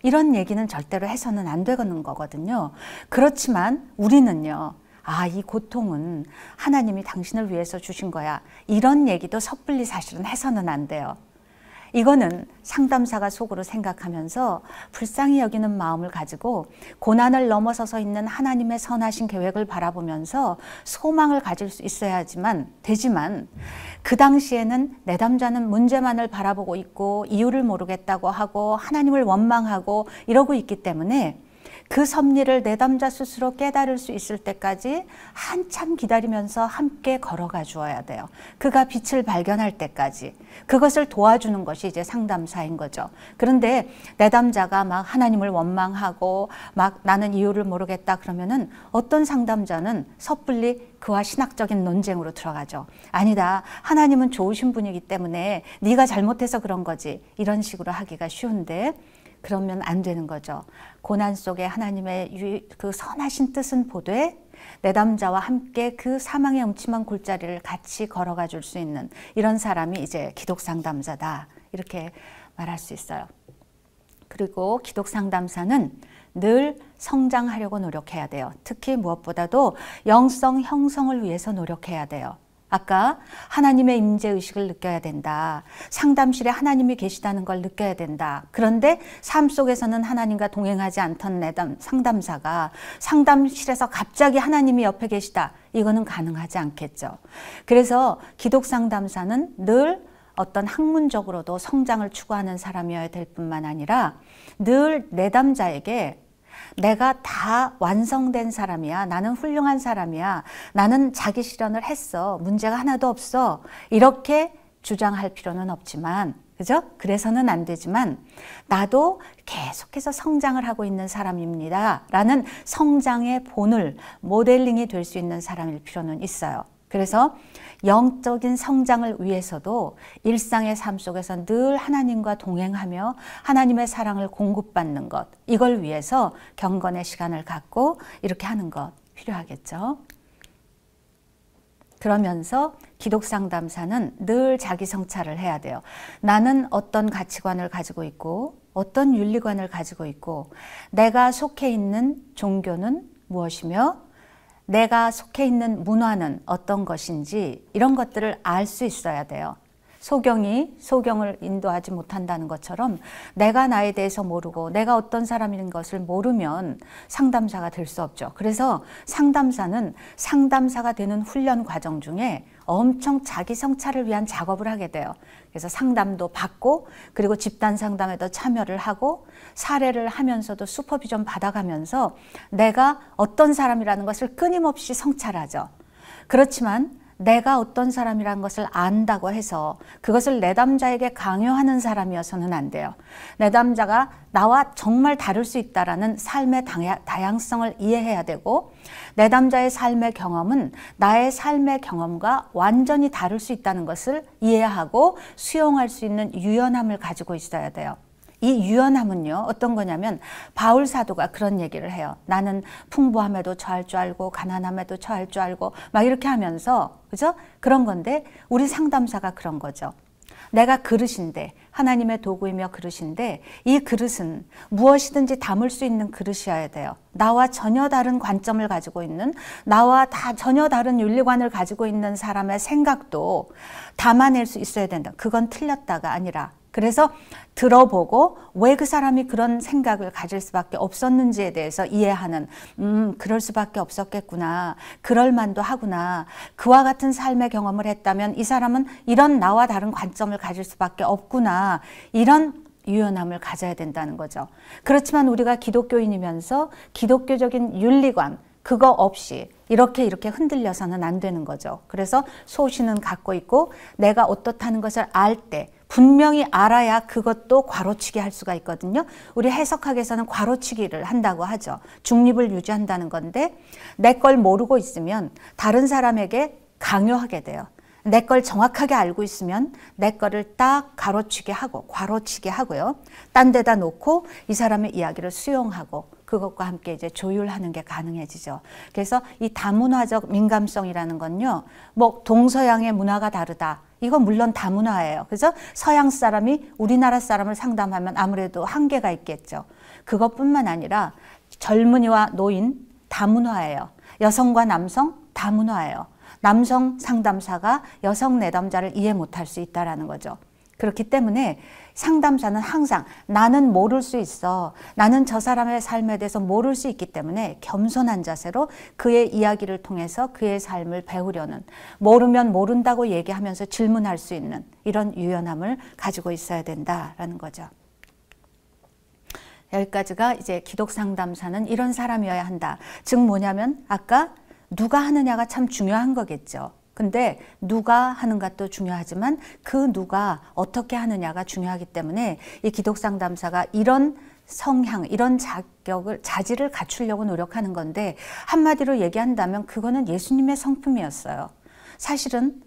이런 얘기는 절대로 해서는 안 되는 거거든요. 그렇지만 우리는요. 아, 이 고통은 하나님이 당신을 위해서 주신 거야. 이런 얘기도 섣불리 사실은 해서는 안 돼요. 이거는 상담사가 속으로 생각하면서 불쌍히 여기는 마음을 가지고 고난을 넘어서서 있는 하나님의 선하신 계획을 바라보면서 소망을 가질 수 있어야지만 되지만 그 당시에는 내담자는 문제만을 바라보고 있고 이유를 모르겠다고 하고 하나님을 원망하고 이러고 있기 때문에 그 섭리를 내 담자 스스로 깨달을 수 있을 때까지 한참 기다리면서 함께 걸어가 주어야 돼요. 그가 빛을 발견할 때까지 그것을 도와주는 것이 이제 상담사인 거죠. 그런데 내담자가 막 하나님을 원망하고 막 나는 이유를 모르겠다 그러면은 어떤 상담자는 섣불리 그와 신학적인 논쟁으로 들어가죠. 아니다. 하나님은 좋으신 분이기 때문에 네가 잘못해서 그런 거지. 이런 식으로 하기가 쉬운데 그러면 안 되는 거죠. 고난 속에 하나님의 유, 그 선하신 뜻은 보되 내담자와 함께 그 사망의 음침한 골짜기를 같이 걸어가 줄 수 있는 이런 사람이 이제 기독 상담사다. 이렇게 말할 수 있어요. 그리고 기독 상담사는 늘 성장하려고 노력해야 돼요. 특히 무엇보다도 영성 형성을 위해서 노력해야 돼요. 아까 하나님의 임재 의식을 느껴야 된다. 상담실에 하나님이 계시다는 걸 느껴야 된다. 그런데 삶 속에서는 하나님과 동행하지 않던 내담 상담사가 상담실에서 갑자기 하나님이 옆에 계시다. 이거는 가능하지 않겠죠. 그래서 기독 상담사는 늘 어떤 학문적으로도 성장을 추구하는 사람이어야 될 뿐만 아니라 늘 내담자에게 내가 다 완성된 사람이야. 나는 훌륭한 사람이야. 나는 자기 실현을 했어. 문제가 하나도 없어. 이렇게 주장할 필요는 없지만 그죠? 그래서는 안 되지만 나도 계속해서 성장을 하고 있는 사람입니다. 라는 성장의 본을 모델링이 될 수 있는 사람일 필요는 있어요. 그래서 영적인 성장을 위해서도 일상의 삶 속에서 늘 하나님과 동행하며 하나님의 사랑을 공급받는 것, 이걸 위해서 경건의 시간을 갖고 이렇게 하는 것 필요하겠죠. 그러면서 기독 상담사는 늘 자기 성찰을 해야 돼요. 나는 어떤 가치관을 가지고 있고, 어떤 윤리관을 가지고 있고, 내가 속해 있는 종교는 무엇이며, 내가 속해 있는 문화는 어떤 것인지 이런 것들을 알 수 있어야 돼요. 소경이 소경을 인도하지 못한다는 것처럼 내가 나에 대해서 모르고 내가 어떤 사람인 것을 모르면 상담사가 될 수 없죠. 그래서 상담사는 상담사가 되는 훈련 과정 중에 엄청 자기 성찰을 위한 작업을 하게 돼요. 그래서 상담도 받고 그리고 집단 상담에도 참여를 하고 사례를 하면서도 슈퍼비전 받아가면서 내가 어떤 사람이라는 것을 끊임없이 성찰하죠. 그렇지만 내가 어떤 사람이란 것을 안다고 해서 그것을 내담자에게 강요하는 사람이어서는 안 돼요. 내담자가 나와 정말 다를 수 있다라는 삶의 다양성을 이해해야 되고 내담자의 삶의 경험은 나의 삶의 경험과 완전히 다를 수 있다는 것을 이해하고 수용할 수 있는 유연함을 가지고 있어야 돼요. 이 유연함은요, 어떤 거냐면 바울 사도가 그런 얘기를 해요. 나는 풍부함에도 처할 줄 알고 가난함에도 처할 줄 알고 막 이렇게 하면서 그죠? 그런 건데 우리 상담사가 그런 거죠. 내가 그릇인데 하나님의 도구이며 그릇인데 이 그릇은 무엇이든지 담을 수 있는 그릇이어야 돼요. 나와 전혀 다른 관점을 가지고 있는 나와 다 전혀 다른 윤리관을 가지고 있는 사람의 생각도 담아낼 수 있어야 된다. 그건 틀렸다가 아니라 그래서 들어보고 왜 그 사람이 그런 생각을 가질 수밖에 없었는지에 대해서 이해하는 음 그럴 수밖에 없었겠구나 그럴 만도 하구나 그와 같은 삶의 경험을 했다면 이 사람은 이런 나와 다른 관점을 가질 수밖에 없구나 이런 유연함을 가져야 된다는 거죠. 그렇지만 우리가 기독교인이면서 기독교적인 윤리관 그거 없이 이렇게 이렇게 흔들려서는 안 되는 거죠. 그래서 소신은 갖고 있고 내가 어떻다는 것을 알때 분명히 알아야 그것도 과로치기할 수가 있거든요. 우리 해석학에서는 괄호치기를 한다고 하죠. 중립을 유지한다는 건데 내 걸 모르고 있으면 다른 사람에게 강요하게 돼요. 내 걸 정확하게 알고 있으면 내 거를 딱 가로치게 하고 괄호치게 하고요. 딴 데다 놓고 이 사람의 이야기를 수용하고 그것과 함께 이제 조율하는 게 가능해지죠. 그래서 이 다문화적 민감성이라는 건요, 뭐 동서양의 문화가 다르다. 이건 물론 다문화예요. 그래서 서양 사람이 우리나라 사람을 상담하면 아무래도 한계가 있겠죠. 그것뿐만 아니라 젊은이와 노인 다문화예요. 여성과 남성 다문화예요. 남성 상담사가 여성 내담자를 이해 못할 수 있다라는 거죠. 그렇기 때문에 상담사는 항상 나는 모를 수 있어. 나는 저 사람의 삶에 대해서 모를 수 있기 때문에 겸손한 자세로 그의 이야기를 통해서 그의 삶을 배우려는 모르면 모른다고 얘기하면서 질문할 수 있는 이런 유연함을 가지고 있어야 된다라는 거죠. 여기까지가 이제 기독 상담사는 이런 사람이어야 한다. 즉 뭐냐면 아까 누가 하느냐가 참 중요한 거겠죠. 근데 누가 하는 것도 중요하지만 그 누가 어떻게 하느냐가 중요하기 때문에 이 기독 상담사가 이런 성향, 이런 자격을, 자질을 갖추려고 노력하는 건데 한마디로 얘기한다면 그거는 예수님의 성품이었어요. 사실은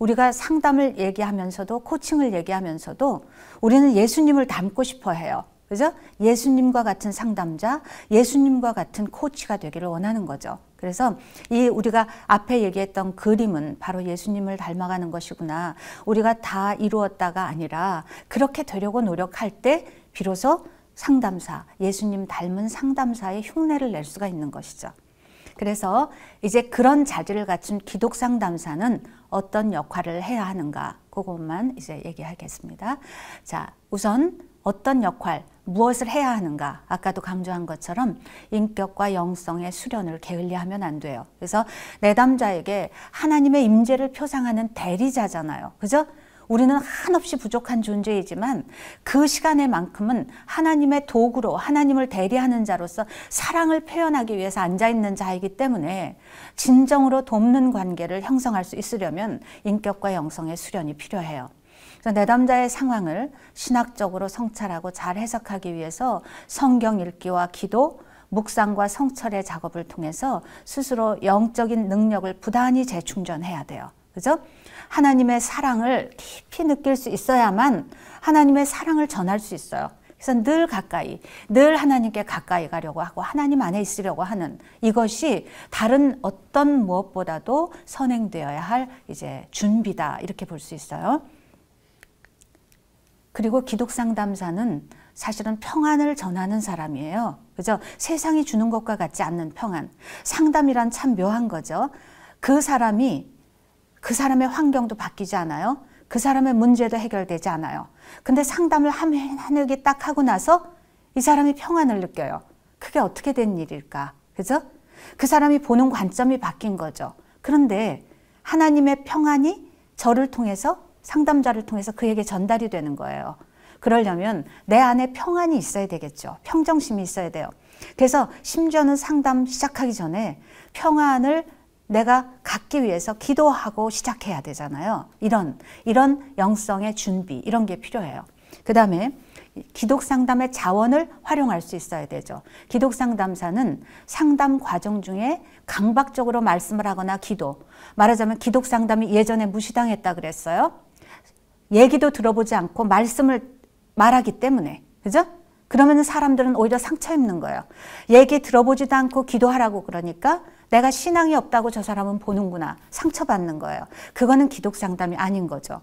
우리가 상담을 얘기하면서도 코칭을 얘기하면서도 우리는 예수님을 닮고 싶어 해요. 그죠? 예수님과 같은 상담자, 예수님과 같은 코치가 되기를 원하는 거죠. 그래서 이 우리가 앞에 얘기했던 그림은 바로 예수님을 닮아가는 것이구나. 우리가 다 이루었다가 아니라 그렇게 되려고 노력할 때 비로소 상담사, 예수님 닮은 상담사의 흉내를 낼 수가 있는 것이죠. 그래서 이제 그런 자질을 갖춘 기독 상담사는 어떤 역할을 해야 하는가? 그것만 이제 얘기하겠습니다. 자, 우선 어떤 역할, 무엇을 해야 하는가 아까도 강조한 것처럼 인격과 영성의 수련을 게을리하면 안 돼요. 그래서 내담자에게 하나님의 임재를 표상하는 대리자잖아요. 그죠? 우리는 한없이 부족한 존재이지만 그 시간에만큼은 하나님의 도구로 하나님을 대리하는 자로서 사랑을 표현하기 위해서 앉아있는 자이기 때문에 진정으로 돕는 관계를 형성할 수 있으려면 인격과 영성의 수련이 필요해요. 그러니 내담자의 상황을 신학적으로 성찰하고 잘 해석하기 위해서 성경 읽기와 기도, 묵상과 성찰의 작업을 통해서 스스로 영적인 능력을 부단히 재충전해야 돼요. 그죠? 하나님의 사랑을 깊이 느낄 수 있어야만 하나님의 사랑을 전할 수 있어요. 그래서 늘 가까이, 늘 하나님께 가까이 가려고 하고 하나님 안에 있으려고 하는 이것이 다른 어떤 무엇보다도 선행되어야 할 이제 준비다 이렇게 볼 수 있어요. 그리고 기독 상담사는 사실은 평안을 전하는 사람이에요. 그죠? 세상이 주는 것과 같지 않는 평안. 상담이란 참 묘한 거죠. 그 사람이 그 사람의 환경도 바뀌지 않아요. 그 사람의 문제도 해결되지 않아요. 근데 상담을 한 회기 딱 하고 나서 이 사람이 평안을 느껴요. 그게 어떻게 된 일일까? 그죠? 그 사람이 보는 관점이 바뀐 거죠. 그런데 하나님의 평안이 저를 통해서 상담자를 통해서 그에게 전달이 되는 거예요. 그러려면 내 안에 평안이 있어야 되겠죠. 평정심이 있어야 돼요. 그래서 심지어는 상담 시작하기 전에 평안을 내가 갖기 위해서 기도하고 시작해야 되잖아요. 이런, 이런 영성의 준비, 이런 게 필요해요. 그 다음에 기독 상담의 자원을 활용할 수 있어야 되죠. 기독 상담사는 상담 과정 중에 강박적으로 말씀을 하거나 기도, 말하자면 기독 상담이 예전에 무시당했다 그랬어요. 얘기도 들어보지 않고 말씀을 말하기 때문에. 그죠? 그러면 사람들은 오히려 상처 입는 거예요. 얘기 들어보지도 않고 기도하라고 그러니까 내가 신앙이 없다고 저 사람은 보는구나. 상처받는 거예요. 그거는 기독 상담이 아닌 거죠.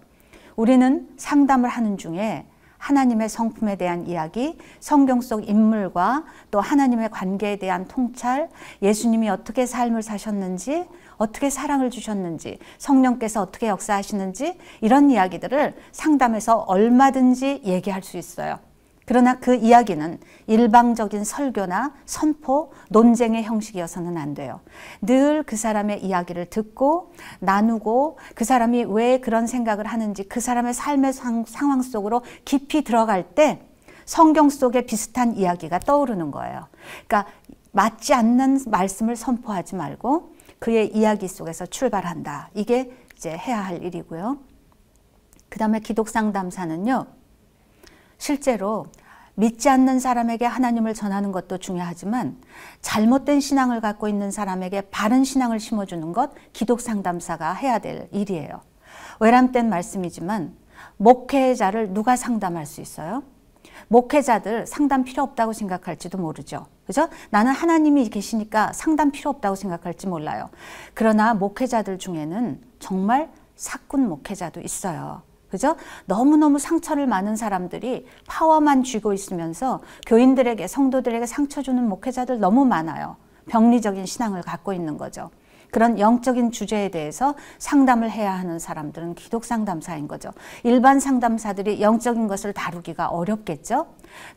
우리는 상담을 하는 중에 하나님의 성품에 대한 이야기, 성경 속 인물과 또 하나님의 관계에 대한 통찰, 예수님이 어떻게 삶을 사셨는지, 어떻게 사랑을 주셨는지, 성령께서 어떻게 역사하시는지 이런 이야기들을 상담에서 얼마든지 얘기할 수 있어요. 그러나 그 이야기는 일방적인 설교나 선포, 논쟁의 형식이어서는 안 돼요. 늘 그 사람의 이야기를 듣고 나누고 그 사람이 왜 그런 생각을 하는지 그 사람의 삶의 상황 속으로 깊이 들어갈 때 성경 속에 비슷한 이야기가 떠오르는 거예요. 그러니까 맞지 않는 말씀을 선포하지 말고 그의 이야기 속에서 출발한다. 이게 이제 해야 할 일이고요. 그 다음에 기독상담사는요. 실제로 믿지 않는 사람에게 하나님을 전하는 것도 중요하지만 잘못된 신앙을 갖고 있는 사람에게 바른 신앙을 심어주는 것 기독 상담사가 해야 될 일이에요. 외람된 말씀이지만 목회자를 누가 상담할 수 있어요? 목회자들 상담 필요 없다고 생각할지도 모르죠. 그죠? 나는 하나님이 계시니까 상담 필요 없다고 생각할지 몰라요. 그러나 목회자들 중에는 정말 사꾼 목회자도 있어요. 그죠? 너무너무 상처를 많은 사람들이 파워만 쥐고 있으면서 교인들에게, 성도들에게 상처 주는 목회자들 너무 많아요. 병리적인 신앙을 갖고 있는 거죠. 그런 영적인 주제에 대해서 상담을 해야 하는 사람들은 기독 상담사인 거죠. 일반 상담사들이 영적인 것을 다루기가 어렵겠죠.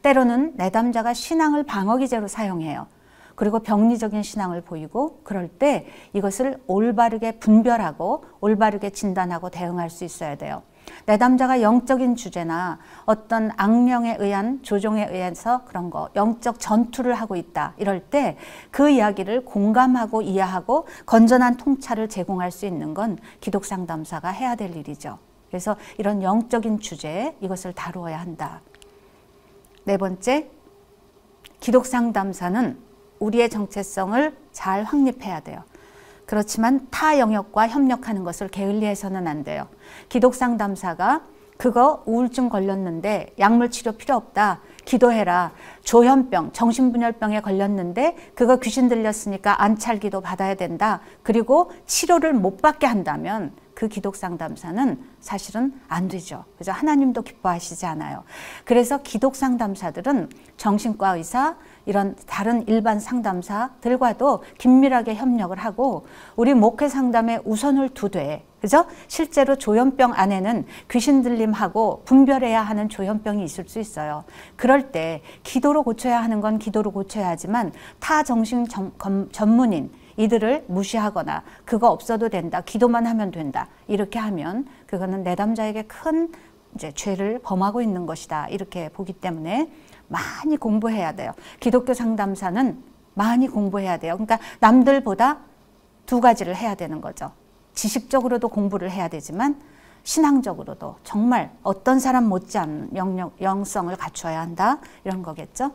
때로는 내담자가 신앙을 방어 기제로 사용해요. 그리고 병리적인 신앙을 보이고 그럴 때 이것을 올바르게 분별하고 올바르게 진단하고 대응할 수 있어야 돼요. 내담자가 영적인 주제나 어떤 악령에 의한 조종에 의해서 그런 거 영적 전투를 하고 있다 이럴 때 그 이야기를 공감하고 이해하고 건전한 통찰을 제공할 수 있는 건 기독 상담사가 해야 될 일이죠. 그래서 이런 영적인 주제 이것을 다루어야 한다. 네 번째, 기독 상담사는 우리의 정체성을 잘 확립해야 돼요. 그렇지만 타 영역과 협력하는 것을 게을리해서는 안 돼요. 기독 상담사가 그거 우울증 걸렸는데 약물 치료 필요 없다. 기도해라. 조현병, 정신분열병에 걸렸는데 그거 귀신 들렸으니까 안찰기도 받아야 된다. 그리고 치료를 못 받게 한다면 그 기독 상담사는 사실은 안 되죠. 그래서 하나님도 기뻐하시지 않아요. 그래서 기독 상담사들은 정신과 의사, 이런 다른 일반 상담사들과도 긴밀하게 협력을 하고 우리 목회 상담에 우선을 두되 그죠? 실제로 조현병 안에는 귀신 들림하고 분별해야 하는 조현병이 있을 수 있어요. 그럴 때 기도로 고쳐야 하는 건 기도로 고쳐야 하지만 타 정신 전문인 이들을 무시하거나 그거 없어도 된다. 기도만 하면 된다. 이렇게 하면 그거는 내담자에게 큰 이제 죄를 범하고 있는 것이다. 이렇게 보기 때문에 많이 공부해야 돼요. 기독교 상담사는 많이 공부해야 돼요. 그러니까 남들보다 두 가지를 해야 되는 거죠. 지식적으로도 공부를 해야 되지만 신앙적으로도 정말 어떤 사람 못지않은 영역, 영성을 갖춰야 한다 이런 거겠죠.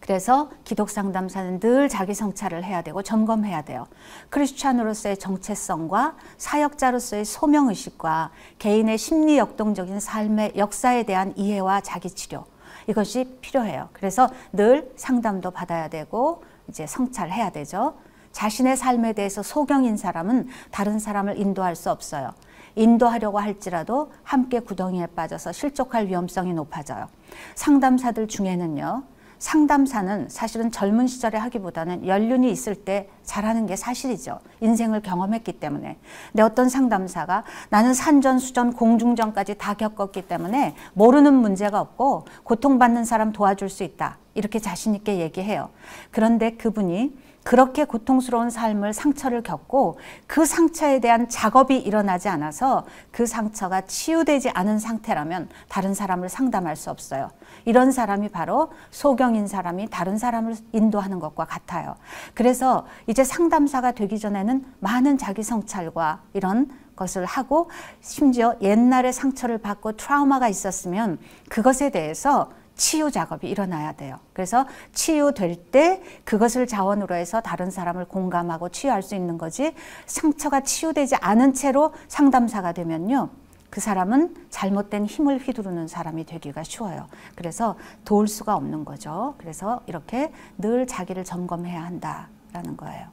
그래서 기독 상담사는 늘 자기 성찰을 해야 되고 점검해야 돼요. 크리스찬으로서의 정체성과 사역자로서의 소명의식과 개인의 심리 역동적인 삶의 역사에 대한 이해와 자기 치료 이것이 필요해요. 그래서 늘 상담도 받아야 되고 이제 성찰해야 되죠. 자신의 삶에 대해서 소경인 사람은 다른 사람을 인도할 수 없어요. 인도하려고 할지라도 함께 구덩이에 빠져서 실족할 위험성이 높아져요. 상담사들 중에는요. 상담사는 사실은 젊은 시절에 하기보다는 연륜이 있을 때 잘하는 게 사실이죠. 인생을 경험했기 때문에. 근데 어떤 상담사가 나는 산전, 수전, 공중전까지 다 겪었기 때문에 모르는 문제가 없고 고통받는 사람 도와줄 수 있다. 이렇게 자신있게 얘기해요. 그런데 그분이 그렇게 고통스러운 삶을 상처를 겪고 그 상처에 대한 작업이 일어나지 않아서 그 상처가 치유되지 않은 상태라면 다른 사람을 상담할 수 없어요. 이런 사람이 바로 소경인 사람이 다른 사람을 인도하는 것과 같아요. 그래서 이제 상담사가 되기 전에는 많은 자기 성찰과 이런 것을 하고 심지어 옛날에 상처를 받고 트라우마가 있었으면 그것에 대해서 치유 작업이 일어나야 돼요. 그래서 치유될 때 그것을 자원으로 해서 다른 사람을 공감하고 치유할 수 있는 거지 상처가 치유되지 않은 채로 상담사가 되면요. 그 사람은 잘못된 힘을 휘두르는 사람이 되기가 쉬워요. 그래서 도울 수가 없는 거죠. 그래서 이렇게 늘 자기를 점검해야 한다라는 거예요.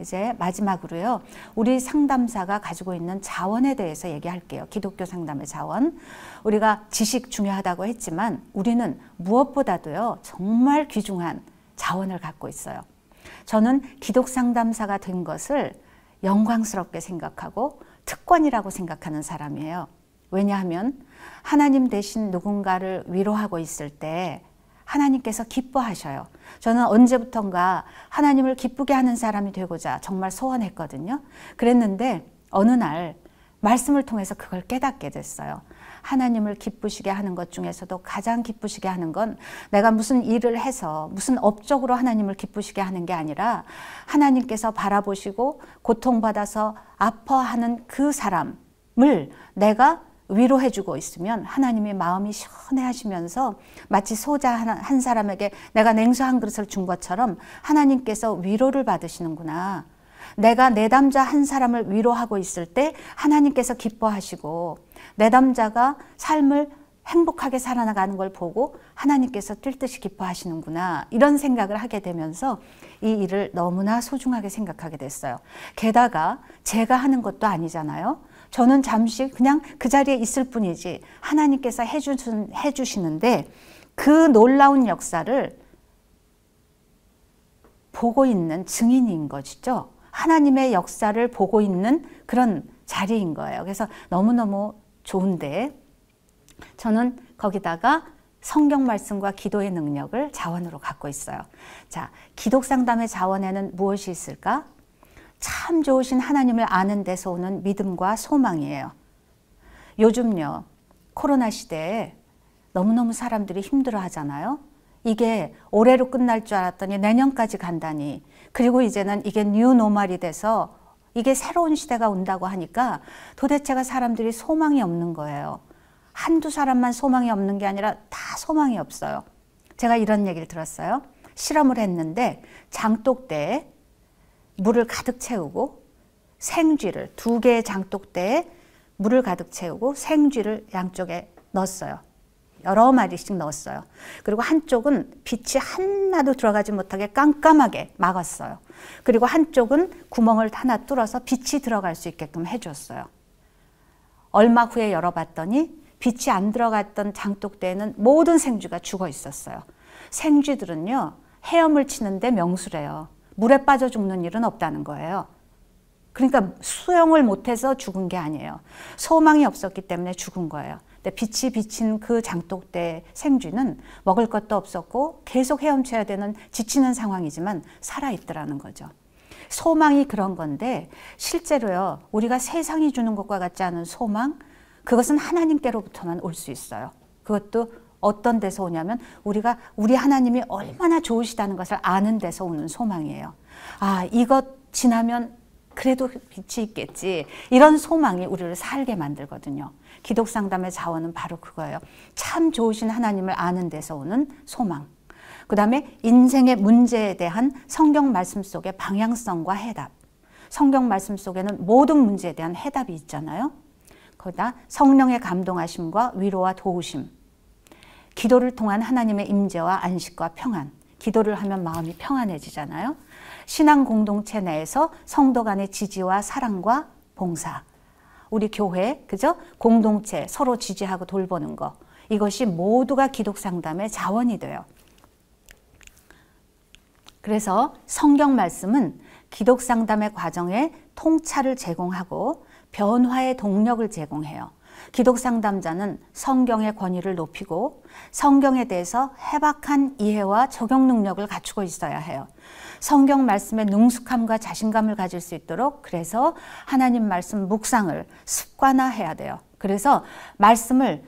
이제 마지막으로요. 우리 상담사가 가지고 있는 자원에 대해서 얘기할게요. 기독교 상담의 자원. 우리가 지식 중요하다고 했지만 우리는 무엇보다도요. 정말 귀중한 자원을 갖고 있어요. 저는 기독 상담사가 된 것을 영광스럽게 생각하고 특권이라고 생각하는 사람이에요. 왜냐하면 하나님 대신 누군가를 위로하고 있을 때 하나님께서 기뻐하셔요. 저는 언제부턴가 하나님을 기쁘게 하는 사람이 되고자 정말 소원했거든요. 그랬는데 어느 날 말씀을 통해서 그걸 깨닫게 됐어요. 하나님을 기쁘시게 하는 것 중에서도 가장 기쁘시게 하는 건 내가 무슨 일을 해서 무슨 업적으로 하나님을 기쁘시게 하는 게 아니라 하나님께서 바라보시고 고통받아서 아파하는 그 사람을 내가 위로해주고 있으면 하나님의 마음이 시원해하시면서 마치 소자 한 사람에게 내가 냉수 한 그릇을 준 것처럼 하나님께서 위로를 받으시는구나. 내가 내담자 한 사람을 위로하고 있을 때 하나님께서 기뻐하시고 내담자가 삶을 행복하게 살아나가는 걸 보고 하나님께서 뛸 듯이 기뻐하시는구나 이런 생각을 하게 되면서 이 일을 너무나 소중하게 생각하게 됐어요. 게다가 제가 하는 것도 아니잖아요. 저는 잠시 그냥 그 자리에 있을 뿐이지 하나님께서 해주신, 해주시는데 그 놀라운 역사를 보고 있는 증인인 것이죠. 하나님의 역사를 보고 있는 그런 자리인 거예요. 그래서 너무너무 좋은데 저는 거기다가 성경 말씀과 기도의 능력을 자원으로 갖고 있어요. 자, 기독 상담의 자원에는 무엇이 있을까? 참 좋으신 하나님을 아는 데서 오는 믿음과 소망이에요. 요즘요, 코로나 시대에 너무너무 사람들이 힘들어 하잖아요. 이게 올해로 끝날 줄 알았더니 내년까지 간다니. 그리고 이제는 이게 뉴 노멀이 돼서 이게 새로운 시대가 온다고 하니까 도대체가 사람들이 소망이 없는 거예요. 한두 사람만 소망이 없는 게 아니라 다 소망이 없어요. 제가 이런 얘기를 들었어요. 실험을 했는데 장독대에 물을 가득 채우고 생쥐를 두 개의 장독대에 물을 가득 채우고 생쥐를 양쪽에 넣었어요. 여러 마리씩 넣었어요. 그리고 한쪽은 빛이 하나도 들어가지 못하게 깜깜하게 막았어요. 그리고 한쪽은 구멍을 하나 뚫어서 빛이 들어갈 수 있게끔 해줬어요. 얼마 후에 열어봤더니 빛이 안 들어갔던 장독대에는 모든 생쥐가 죽어 있었어요. 생쥐들은요, 헤엄을 치는데 명수래요. 물에 빠져 죽는 일은 없다는 거예요. 그러니까 수영을 못해서 죽은 게 아니에요. 소망이 없었기 때문에 죽은 거예요. 근데 빛이 비친 그 장독대 생쥐는 먹을 것도 없었고 계속 헤엄쳐야 되는 지치는 상황이지만 살아있더라는 거죠. 소망이 그런 건데 실제로요, 우리가 세상이 주는 것과 같지 않은 소망, 그것은 하나님께로부터만 올 수 있어요. 그것도 어떤 데서 오냐면 우리가 우리 하나님이 얼마나 좋으시다는 것을 아는 데서 오는 소망이에요. 아, 이것 지나면 그래도 빛이 있겠지. 이런 소망이 우리를 살게 만들거든요. 기독 상담의 자원은 바로 그거예요. 참 좋으신 하나님을 아는 데서 오는 소망. 그 다음에 인생의 문제에 대한 성경 말씀 속의 방향성과 해답. 성경 말씀 속에는 모든 문제에 대한 해답이 있잖아요. 거기다 성령의 감동하심과 위로와 도우심. 기도를 통한 하나님의 임재와 안식과 평안. 기도를 하면 마음이 평안해지잖아요. 신앙 공동체 내에서 성도 간의 지지와 사랑과 봉사. 우리 교회, 그죠? 공동체 서로 지지하고 돌보는 거. 이것이 모두가 기독 상담의 자원이 돼요. 그래서 성경 말씀은 기독 상담의 과정에 통찰을 제공하고 변화의 동력을 제공해요. 기독 상담자는 성경의 권위를 높이고 성경에 대해서 해박한 이해와 적용 능력을 갖추고 있어야 해요. 성경 말씀의 능숙함과 자신감을 가질 수 있도록 그래서 하나님 말씀 묵상을 습관화해야 돼요. 그래서 말씀을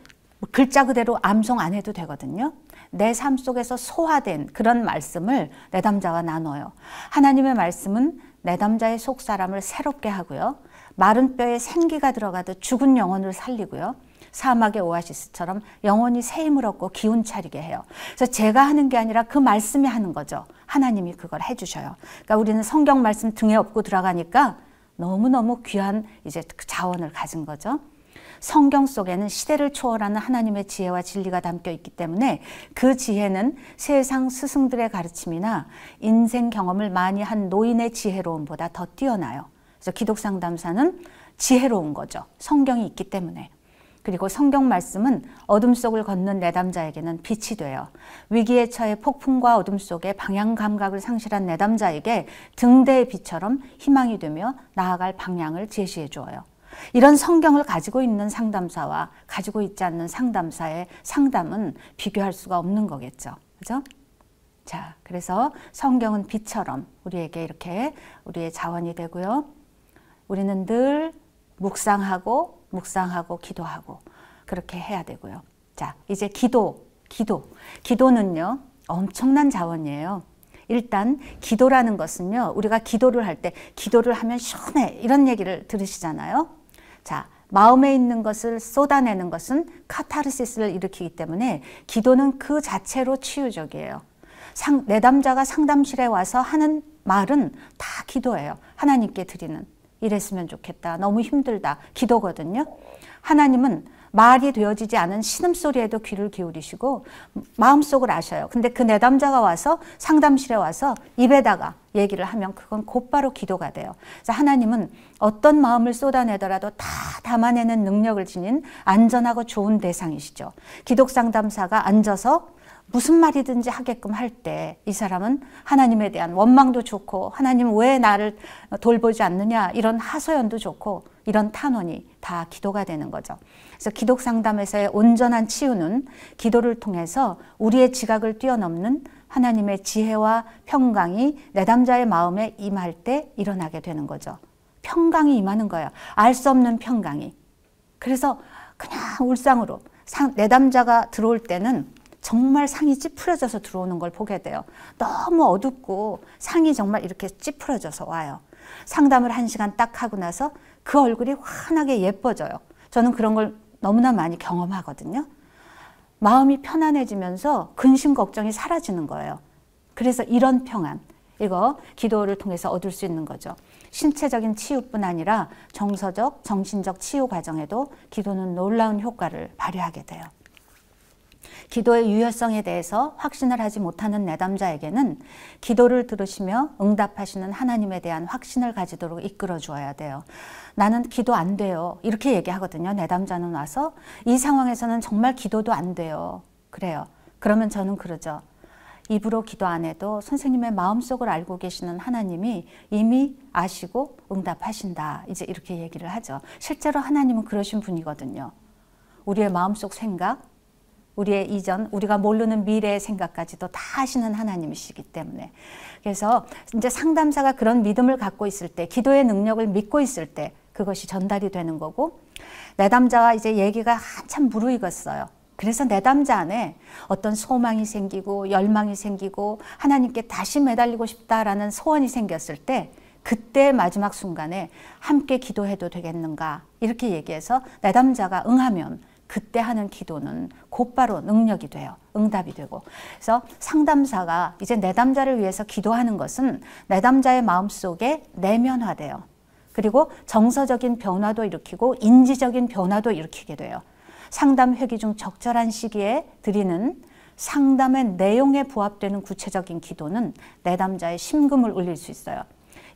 글자 그대로 암송 안 해도 되거든요. 내 삶 속에서 소화된 그런 말씀을 내담자와 나눠요. 하나님의 말씀은 내담자의 속 사람을 새롭게 하고요. 마른 뼈에 생기가 들어가듯 죽은 영혼을 살리고요. 사막의 오아시스처럼 영혼이 새 힘을 얻고 기운 차리게 해요. 그래서 제가 하는 게 아니라 그 말씀이 하는 거죠. 하나님이 그걸 해주셔요. 그러니까 우리는 성경 말씀 등에 업고 들어가니까 너무너무 귀한 이제 그 자원을 가진 거죠. 성경 속에는 시대를 초월하는 하나님의 지혜와 진리가 담겨 있기 때문에 그 지혜는 세상 스승들의 가르침이나 인생 경험을 많이 한 노인의 지혜로움보다 더 뛰어나요. 그래서 기독 상담사는 지혜로운 거죠. 성경이 있기 때문에. 그리고 성경 말씀은 어둠 속을 걷는 내담자에게는 빛이 되어 위기에 처해 폭풍과 어둠 속에 방향 감각을 상실한 내담자에게 등대의 빛처럼 희망이 되며 나아갈 방향을 제시해 주어요. 이런 성경을 가지고 있는 상담사와 가지고 있지 않는 상담사의 상담은 비교할 수가 없는 거겠죠. 그죠? 자, 그래서 성경은 빛처럼 우리에게 이렇게 우리의 자원이 되고요. 우리는 늘 묵상하고 묵상하고 기도하고 그렇게 해야 되고요. 자, 이제 기도, 기도. 기도는요, 엄청난 자원이에요. 일단 기도라는 것은요, 우리가 기도를 할 때 기도를 하면 시원해 이런 얘기를 들으시잖아요. 자, 마음에 있는 것을 쏟아내는 것은 카타르시스를 일으키기 때문에 기도는 그 자체로 치유적이에요. 상, 내담자가 상담실에 와서 하는 말은 다 기도예요. 하나님께 드리는. 이랬으면 좋겠다. 너무 힘들다. 기도거든요. 하나님은 말이 되어지지 않은 신음소리에도 귀를 기울이시고 마음속을 아셔요. 근데 그 내담자가 와서 상담실에 와서 입에다가 얘기를 하면 그건 곧바로 기도가 돼요. 그래서 하나님은 어떤 마음을 쏟아내더라도 다 담아내는 능력을 지닌 안전하고 좋은 대상이시죠. 기독 상담사가 앉아서 무슨 말이든지 하게끔 할 때 이 사람은 하나님에 대한 원망도 좋고 하나님 왜 나를 돌보지 않느냐 이런 하소연도 좋고 이런 탄원이 다 기도가 되는 거죠. 그래서 기독 상담에서의 온전한 치유는 기도를 통해서 우리의 지각을 뛰어넘는 하나님의 지혜와 평강이 내담자의 마음에 임할 때 일어나게 되는 거죠. 평강이 임하는 거예요. 알 수 없는 평강이. 그래서 그냥 울상으로 내담자가 들어올 때는 정말 상이 찌푸려져서 들어오는 걸 보게 돼요. 너무 어둡고 상이 정말 이렇게 찌푸려져서 와요. 상담을 한 시간 딱 하고 나서 그 얼굴이 환하게 예뻐져요. 저는 그런 걸 너무나 많이 경험하거든요. 마음이 편안해지면서 근심 걱정이 사라지는 거예요. 그래서 이런 평안, 이거 기도를 통해서 얻을 수 있는 거죠. 신체적인 치유뿐 아니라 정서적, 정신적 치유 과정에도 기도는 놀라운 효과를 발휘하게 돼요. 기도의 유효성에 대해서 확신을 하지 못하는 내담자에게는 기도를 들으시며 응답하시는 하나님에 대한 확신을 가지도록 이끌어 주어야 돼요. 나는 기도 안 돼요. 이렇게 얘기하거든요. 내담자는 와서 이 상황에서는 정말 기도도 안 돼요. 그래요. 그러면 저는 그러죠. 입으로 기도 안 해도 선생님의 마음속을 알고 계시는 하나님이 이미 아시고 응답하신다. 이제 이렇게 얘기를 하죠. 실제로 하나님은 그러신 분이거든요. 우리의 마음속 생각, 우리의 이전, 우리가 모르는 미래의 생각까지도 다 하시는 하나님이시기 때문에. 그래서 이제 상담사가 그런 믿음을 갖고 있을 때, 기도의 능력을 믿고 있을 때, 그것이 전달이 되는 거고, 내담자와 이제 얘기가 한참 무르익었어요. 그래서 내담자 안에 어떤 소망이 생기고, 열망이 생기고, 하나님께 다시 매달리고 싶다라는 소원이 생겼을 때, 그때 마지막 순간에 함께 기도해도 되겠는가, 이렇게 얘기해서 내담자가 응하면, 그때 하는 기도는 곧바로 능력이 돼요. 응답이 되고. 그래서 상담사가 이제 내담자를 위해서 기도하는 것은 내담자의 마음속에 내면화돼요. 그리고 정서적인 변화도 일으키고 인지적인 변화도 일으키게 돼요. 상담 회기 중 적절한 시기에 드리는 상담의 내용에 부합되는 구체적인 기도는 내담자의 심금을 울릴 수 있어요.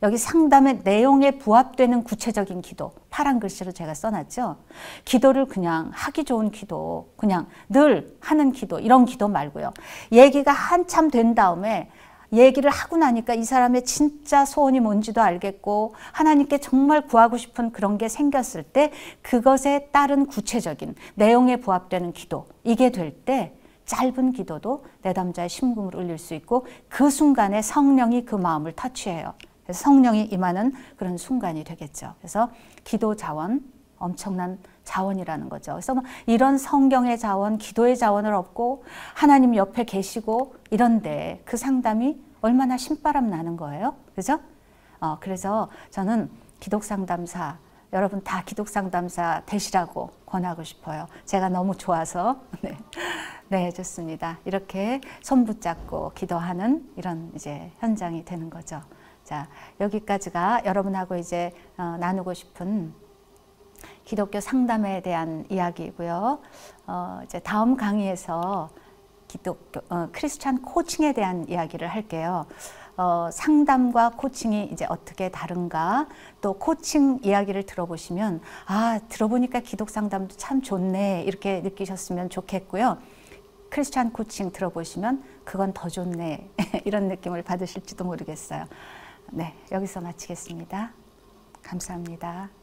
여기 상담의 내용에 부합되는 구체적인 기도 파란 글씨로 제가 써놨죠. 기도를 그냥 하기 좋은 기도 그냥 늘 하는 기도 이런 기도 말고요. 얘기가 한참 된 다음에 얘기를 하고 나니까 이 사람의 진짜 소원이 뭔지도 알겠고 하나님께 정말 구하고 싶은 그런 게 생겼을 때 그것에 따른 구체적인 내용에 부합되는 기도 이게 될 때 짧은 기도도 내담자의 심금을 울릴 수 있고 그 순간에 성령이 그 마음을 터치해요. 그래서 성령이 임하는 그런 순간이 되겠죠. 그래서 기도 자원, 엄청난 자원이라는 거죠. 그래서 뭐 이런 성경의 자원, 기도의 자원을 얻고 하나님 옆에 계시고 이런데 그 상담이 얼마나 신바람 나는 거예요. 그죠? 어, 그래서 저는 기독상담사, 여러분 다 기독상담사 되시라고 권하고 싶어요. 제가 너무 좋아서. 네. 네, 좋습니다. 이렇게 손 붙잡고 기도하는 이런 이제 현장이 되는 거죠. 자, 여기까지가 여러분하고 이제 어, 나누고 싶은 기독교 상담에 대한 이야기이고요. 어, 이제 다음 강의에서 기독교 어, 크리스찬 코칭에 대한 이야기를 할게요. 어, 상담과 코칭이 이제 어떻게 다른가 또 코칭 이야기를 들어보시면 아 들어보니까 기독 상담도 참 좋네 이렇게 느끼셨으면 좋겠고요. 크리스찬 코칭 들어보시면 그건 더 좋네 이런 느낌을 받으실지도 모르겠어요. 네, 여기서 마치겠습니다. 감사합니다.